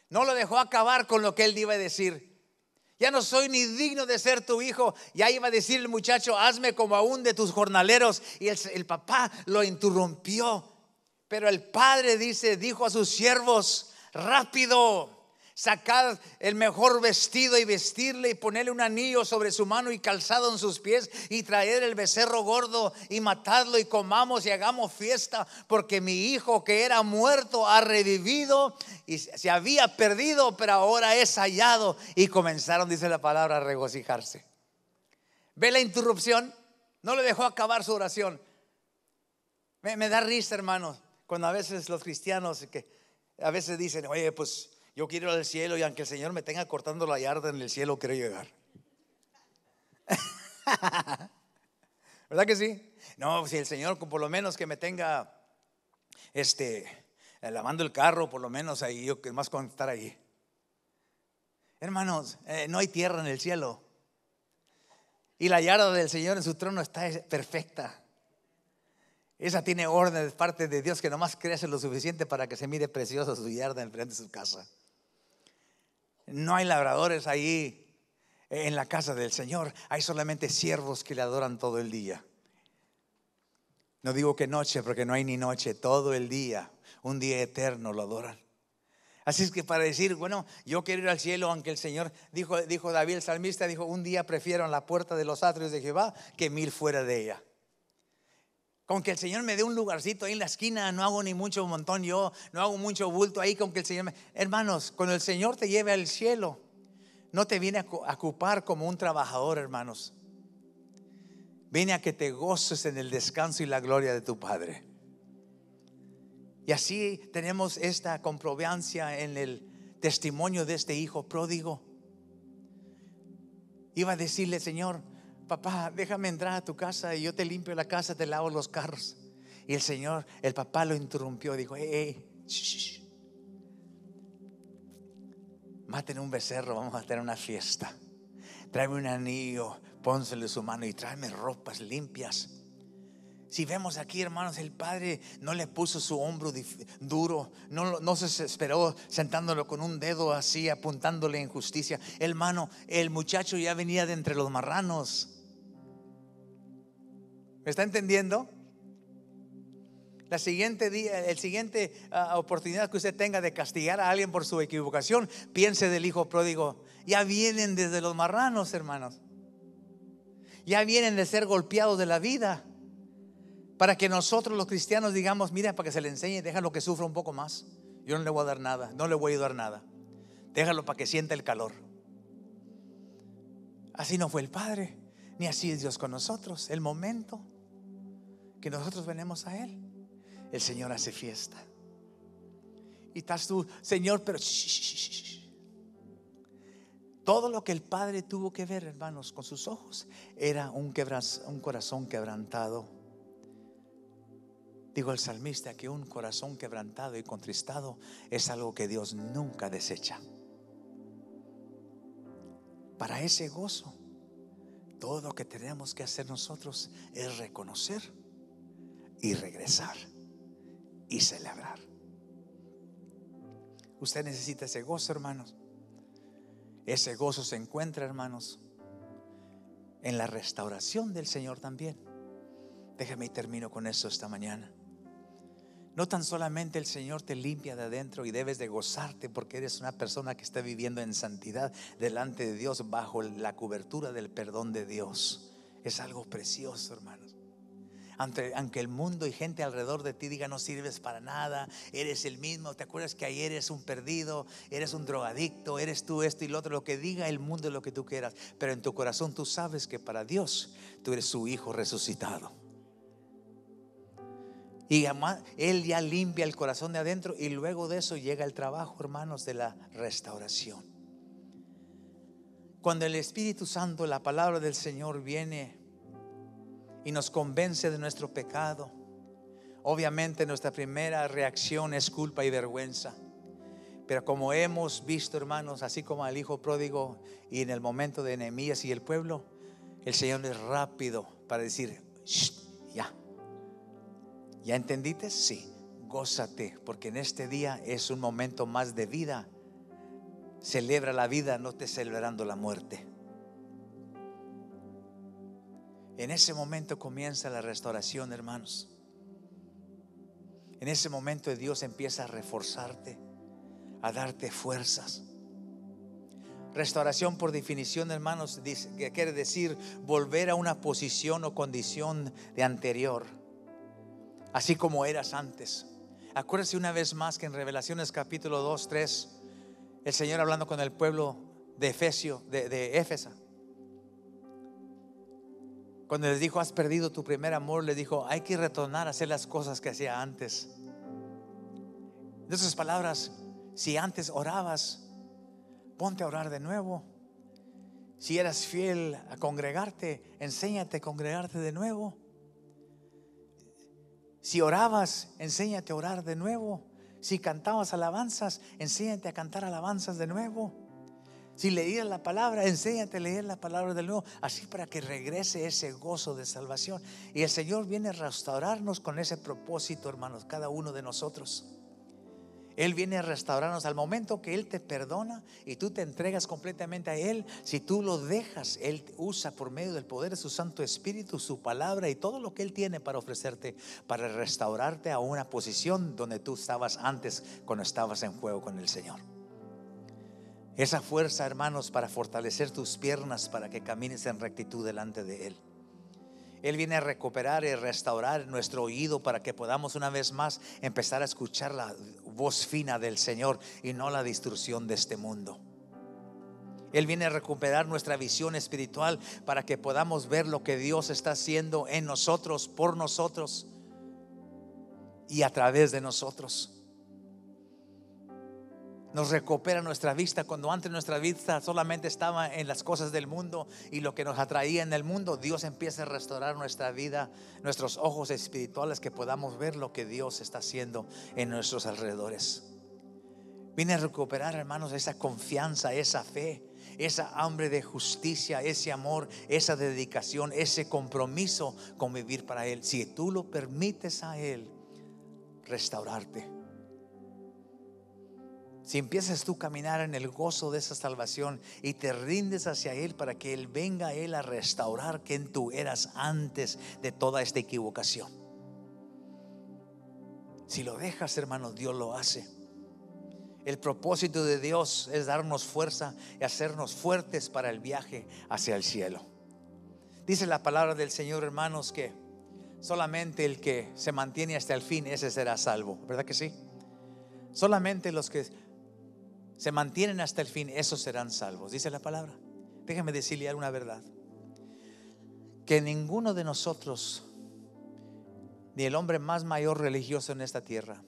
no lo dejó acabar con lo que él iba a decir ya no soy ni digno de ser tu hijo. Ya iba a decir el muchacho, hazme como un de tus jornaleros. Y el, el papá lo interrumpió. Pero el padre dice, dijo a sus siervos, rápido, Sacad el mejor vestido y vestirle y ponerle un anillo sobre su mano y calzado en sus pies y traer el becerro gordo y matadlo y comamos y hagamos fiesta porque mi hijo que era muerto ha revivido y se había perdido pero ahora es hallado y comenzaron, dice la palabra, a regocijarse. ¿Ve la interrupción? No le dejó acabar su oración. Me, da risa, hermano, cuando a veces los cristianos que a veces dicen, oye, pues yo quiero ir al cielo y aunque el Señor me tenga cortando la yarda en el cielo, quiero llegar. ¿Verdad que sí? No, si el Señor por lo menos que me tenga este eh, lavando el carro, por lo menos ahí yo más con estar ahí. Hermanos, eh, no hay tierra en el cielo. Y la yarda del Señor en su trono está perfecta. Esa tiene orden de parte de Dios que nomás crece lo suficiente para que se mire preciosa su yarda enfrente de su casa. No hay labradores ahí en la casa del Señor. Hay solamente siervos que le adoran todo el día. No digo que noche, porque no hay ni noche, todo el día, un día eterno lo adoran. Así es que para decir, bueno, yo quiero ir al cielo, aunque el Señor dijo, dijo David el salmista, dijo, un día prefiero en la puerta de los atrios de Jehová que mil fuera de ella. Con que el Señor me dé un lugarcito ahí en la esquina, no hago ni mucho montón yo, no hago mucho bulto ahí con que el Señor me... Hermanos, cuando el Señor te lleve al cielo, no te viene a ocupar como un trabajador, hermanos. Viene a que te goces en el descanso y la gloria de tu Padre. Y así tenemos esta comprobancia en el testimonio de este hijo pródigo. Iba a decirle, Señor, papá, déjame entrar a tu casa y yo te limpio la casa, te lavo los carros. Y el Señor, el papá lo interrumpió, dijo, hey, eh, eh, maten un becerro, vamos a tener una fiesta. Tráeme un anillo, en su mano y tráeme ropas limpias. Si vemos aquí, hermanos, el Padre no le puso su hombro duro, no, no se esperó sentándolo con un dedo así, apuntándole justicia, Hermano, el muchacho ya venía de entre los marranos. ¿Me está entendiendo? La siguiente día, el siguiente ah, oportunidad que usted tenga de castigar a alguien por su equivocación, piense del hijo pródigo. Ya vienen desde los marranos, hermanos. Ya vienen de ser golpeados de la vida. Para que nosotros los cristianos digamos, mira, para que se le enseñe, déjalo que sufra un poco más. Yo no le voy a dar nada, no le voy a ayudar nada. Déjalo para que sienta el calor. Así no fue el Padre, ni así es Dios con nosotros. El momento que nosotros venimos a Él, el Señor hace fiesta. Y estás tú, Señor, pero... Todo lo que el Padre tuvo que ver, hermanos, con sus ojos, era un, un corazón quebrantado. Digo al salmista que un corazón quebrantado y contristado es algo que Dios nunca desecha. Para ese gozo, todo lo que tenemos que hacer nosotros es reconocer y regresar y celebrar. Usted necesita ese gozo, hermanos. Ese gozo se encuentra, hermanos, en la restauración del Señor también. Déjame y termino con eso esta mañana. No tan solamente el Señor te limpia de adentro y debes de gozarte porque eres una persona que está viviendo en santidad delante de Dios bajo la cobertura del perdón de Dios. Es algo precioso, hermanos aunque el mundo y gente alrededor de ti diga no sirves para nada, eres el mismo, te acuerdas que ayer eres un perdido, eres un drogadicto, eres tú esto y lo otro, lo que diga el mundo es lo que tú quieras, pero en tu corazón tú sabes que para Dios tú eres su hijo resucitado. Y Él ya limpia el corazón de adentro y luego de eso llega el trabajo, hermanos, de la restauración. Cuando el Espíritu Santo, la palabra del Señor viene y nos convence de nuestro pecado. Obviamente nuestra primera reacción es culpa y vergüenza. Pero como hemos visto, hermanos, así como al hijo pródigo y en el momento de enemías y el pueblo, el Señor es rápido para decir, ya, ¿ya entendiste? Sí, gózate, porque en este día es un momento más de vida. Celebra la vida, no te celebrando la muerte. En ese momento comienza la restauración, hermanos. En ese momento Dios empieza a reforzarte, a darte fuerzas. Restauración por definición, hermanos, quiere decir volver a una posición o condición de anterior, así como eras antes. Acuérdese una vez más que en Revelaciones capítulo 2, 3, el Señor hablando con el pueblo de Efesio, de, de Éfesa, cuando les dijo, has perdido tu primer amor, le dijo, hay que retornar a hacer las cosas que hacía antes. En esas palabras, si antes orabas, ponte a orar de nuevo. Si eras fiel a congregarte, enséñate a congregarte de nuevo. Si orabas, enséñate a orar de nuevo. Si cantabas alabanzas, enséñate a cantar alabanzas de nuevo. Si leías la palabra, enséñate a leer la palabra de nuevo, así para que regrese ese gozo de salvación. Y el Señor viene a restaurarnos con ese propósito, hermanos, cada uno de nosotros. Él viene a restaurarnos al momento que Él te perdona y tú te entregas completamente a Él. Si tú lo dejas, Él usa por medio del poder de su Santo Espíritu, su palabra y todo lo que Él tiene para ofrecerte, para restaurarte a una posición donde tú estabas antes cuando estabas en juego con el Señor. Esa fuerza, hermanos, para fortalecer tus piernas para que camines en rectitud delante de Él. Él viene a recuperar y restaurar nuestro oído para que podamos una vez más empezar a escuchar la voz fina del Señor y no la distorsión de este mundo. Él viene a recuperar nuestra visión espiritual para que podamos ver lo que Dios está haciendo en nosotros, por nosotros y a través de nosotros. Nos recupera nuestra vista cuando antes nuestra vista solamente estaba en las cosas del mundo y lo que nos atraía en el mundo. Dios empieza a restaurar nuestra vida, nuestros ojos espirituales, que podamos ver lo que Dios está haciendo en nuestros alrededores. Viene a recuperar, hermanos, esa confianza, esa fe, esa hambre de justicia, ese amor, esa dedicación, ese compromiso con vivir para Él. Si tú lo permites a Él, restaurarte si empiezas tú a caminar en el gozo de esa salvación y te rindes hacia Él para que Él venga a Él a restaurar quien tú eras antes de toda esta equivocación. Si lo dejas, hermanos Dios lo hace. El propósito de Dios es darnos fuerza y hacernos fuertes para el viaje hacia el cielo. Dice la palabra del Señor, hermanos, que solamente el que se mantiene hasta el fin, ese será salvo. ¿Verdad que sí? Solamente los que se mantienen hasta el fin, esos serán salvos, dice la palabra. Déjeme decirle una verdad. Que ninguno de nosotros, ni el hombre más mayor religioso en esta tierra,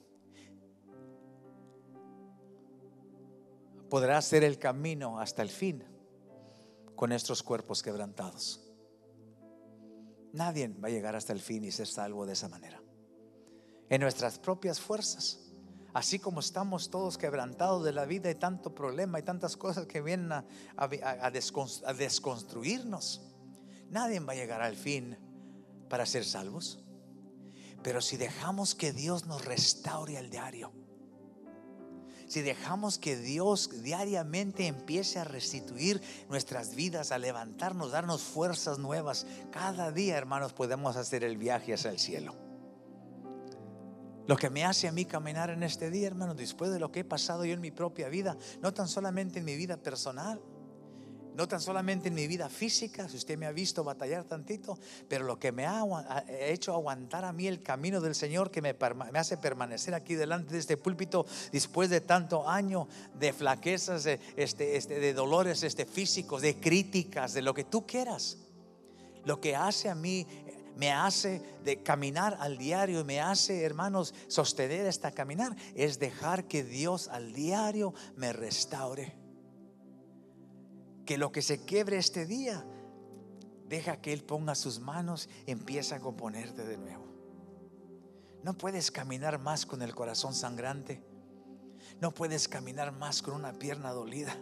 podrá hacer el camino hasta el fin con nuestros cuerpos quebrantados. Nadie va a llegar hasta el fin y ser salvo de esa manera. En nuestras propias fuerzas así como estamos todos quebrantados de la vida y tanto problema y tantas cosas que vienen a, desconstruirnos, nadie va a llegar al fin para ser salvos. Pero si dejamos que Dios nos restaure al diario, si dejamos que Dios diariamente empiece a restituir nuestras vidas, a levantarnos, darnos fuerzas nuevas, cada día, hermanos, podemos hacer el viaje hacia el cielo. Lo que me hace a mí caminar en este día, hermano, después de lo que he pasado yo en mi propia vida, no tan solamente en mi vida personal, no tan solamente en mi vida física, si usted me ha visto batallar tantito, pero lo que me ha hecho aguantar a mí el camino del Señor que me, hace permanecer aquí delante de este púlpito después de tanto año de flaquezas, de, este, este de dolores este, físicos, de críticas, de lo que tú quieras. Lo que hace a mí me hace de caminar al diario, y me hace, hermanos, sostener esta caminar, es dejar que Dios al diario me restaure. Que lo que se quiebre este día, deja que Él ponga sus manos y empieza a componerte de nuevo. No puedes caminar más con el corazón sangrante. No puedes caminar más con una pierna dolida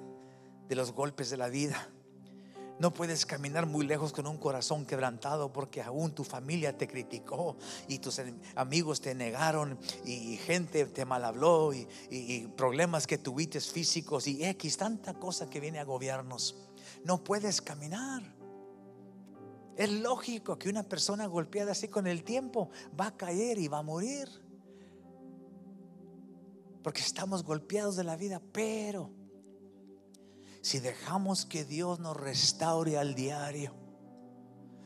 de los golpes de la vida. No puedes caminar muy lejos con un corazón quebrantado porque aún tu familia te criticó y tus amigos te negaron y gente te malhabló y, y, problemas que tuviste físicos y X, tanta cosa que viene a agobiarnos. No puedes caminar. Es lógico que una persona golpeada así con el tiempo va a caer y va a morir. Porque estamos golpeados de la vida, pero si dejamos que Dios nos restaure al diario,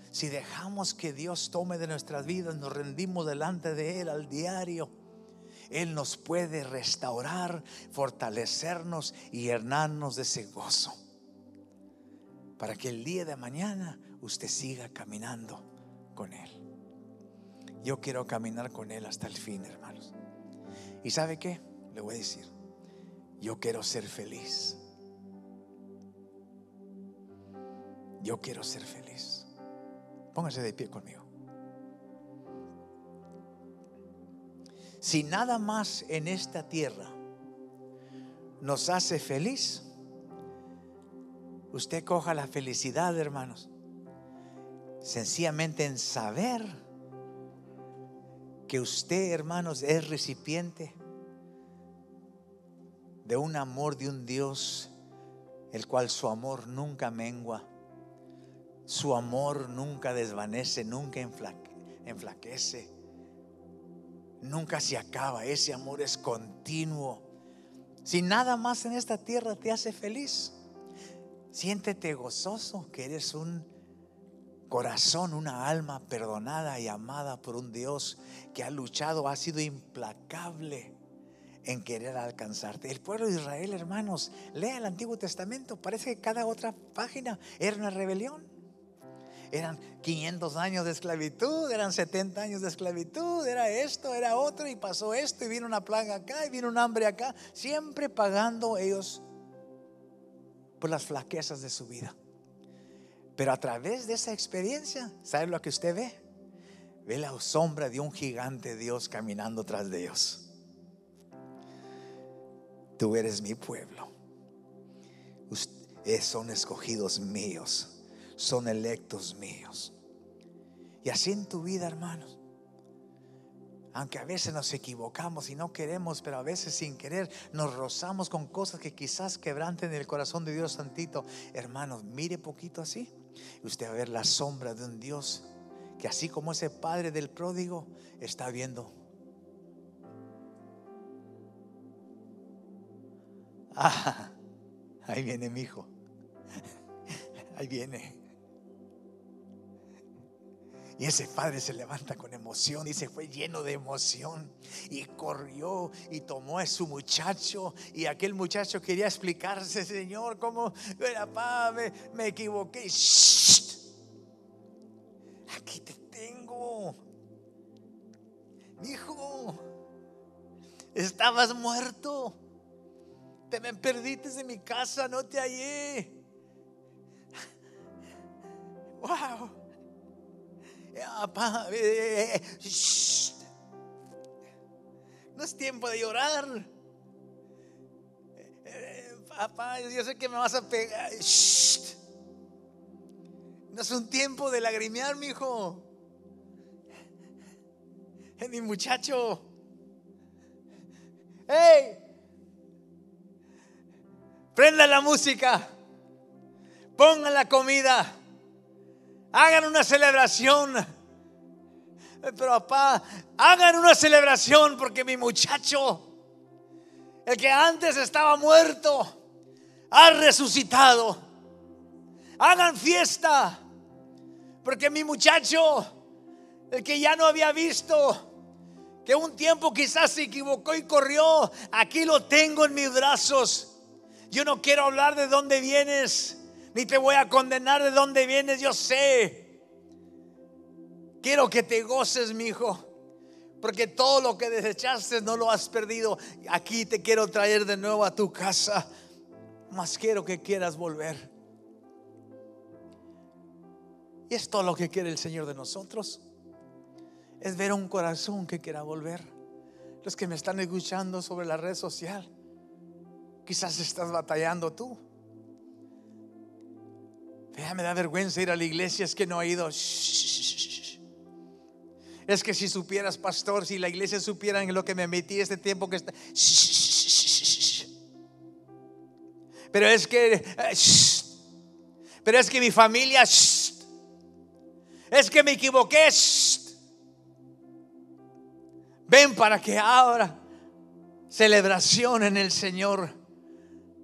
si dejamos que Dios tome de nuestras vidas, nos rendimos delante de Él al diario. Él nos puede restaurar, fortalecernos y hernarnos de ese gozo. Para que el día de mañana usted siga caminando con Él. Yo quiero caminar con Él hasta el fin, hermanos. ¿Y sabe qué? Le voy a decir, yo quiero ser feliz. Yo quiero ser feliz. Póngase de pie conmigo. Si nada más en esta tierra nos hace feliz, usted coja la felicidad, hermanos, sencillamente en saber que usted, hermanos, es recipiente de un amor de un Dios, el cual su amor nunca mengua su amor nunca desvanece, nunca enflaquece, nunca se acaba. Ese amor es continuo. Si nada más en esta tierra te hace feliz, siéntete gozoso que eres un corazón, una alma perdonada y amada por un Dios que ha luchado, ha sido implacable en querer alcanzarte. El pueblo de Israel, hermanos, lea el Antiguo Testamento, parece que cada otra página era una rebelión eran 500 años de esclavitud, eran 70 años de esclavitud, era esto, era otro, y pasó esto, y vino una plaga acá, y vino un hambre acá, siempre pagando ellos por las flaquezas de su vida. Pero a través de esa experiencia, ¿sabe lo que usted ve? Ve la sombra de un gigante Dios caminando tras de ellos. Tú eres mi pueblo. Eh, son escogidos míos son electos míos. Y así en tu vida, hermanos. Aunque a veces nos equivocamos y no queremos, pero a veces sin querer nos rozamos con cosas que quizás quebranten el corazón de Dios Santito. Hermanos, mire poquito así. Usted va a ver la sombra de un Dios que así como ese padre del pródigo está viendo. Ah, ahí viene mi hijo. Ahí viene. Y ese padre se levanta con emoción y se fue lleno de emoción y corrió y tomó a su muchacho y aquel muchacho quería explicarse, Señor, cómo era, pa, me, equivoqué. Shh, aquí te tengo. Hijo, estabas muerto. Te me perdiste de mi casa, no te hallé. Wow. Ah, eh, eh, eh, no es tiempo de llorar. Papá, yo sé que me vas a pegar. No es un tiempo de lagrimear, mi hijo. Mi muchacho. ¡Hey! Prenda la música. Ponga la comida hagan una celebración. Pero papá, hagan una celebración porque mi muchacho, el que antes estaba muerto, ha resucitado. Hagan fiesta porque mi muchacho, el que ya no había visto, que un tiempo quizás se equivocó y corrió, aquí lo tengo en mis brazos. Yo no quiero hablar de dónde vienes ni te voy a condenar de dónde vienes, yo sé. Quiero que te goces, mi hijo. Porque todo lo que desechaste no lo has perdido. Aquí te quiero traer de nuevo a tu casa. Más quiero que quieras volver. Y es todo lo que quiere el Señor de nosotros. Es ver un corazón que quiera volver. Los que me están escuchando sobre la red social. Quizás estás batallando tú me da vergüenza ir a la iglesia, es que no he ido. Es que si supieras, pastor, si la iglesia supiera en lo que me metí este tiempo que está. Pero es que, eh, pero es que mi familia, es que me equivoqué. Ven para que ahora celebración en el Señor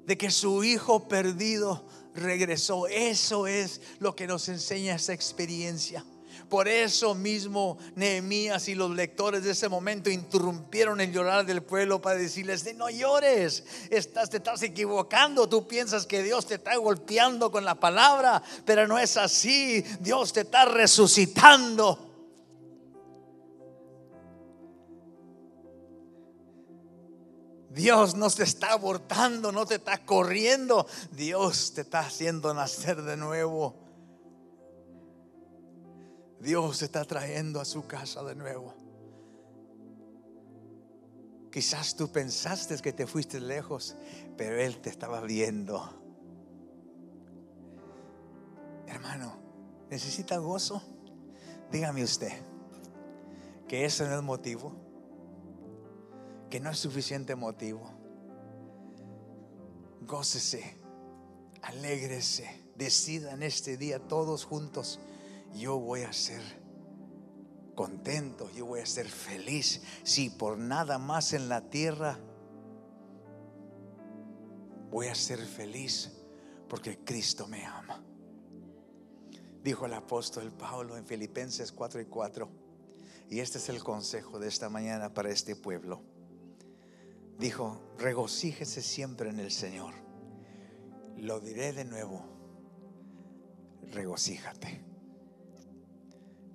de que su hijo perdido regresó. Eso es lo que nos enseña esa experiencia. Por eso mismo Nehemías y los lectores de ese momento interrumpieron el llorar del pueblo para decirles, no llores, estás, te estás equivocando, tú piensas que Dios te está golpeando con la palabra, pero no es así, Dios te está resucitando. Dios no te está abortando, no te está corriendo. Dios te está haciendo nacer de nuevo. Dios te está trayendo a su casa de nuevo. Quizás tú pensaste que te fuiste lejos, pero Él te estaba viendo. Hermano, ¿necesita gozo? Dígame usted que ese no es el motivo que no es suficiente motivo. Gócese, alégrese, decidan este día todos juntos, yo voy a ser contento, yo voy a ser feliz, si por nada más en la tierra voy a ser feliz porque Cristo me ama. Dijo el apóstol Pablo en Filipenses 4 y 4. Y este es el consejo de esta mañana para este pueblo dijo, regocíjese siempre en el Señor. Lo diré de nuevo, regocíjate.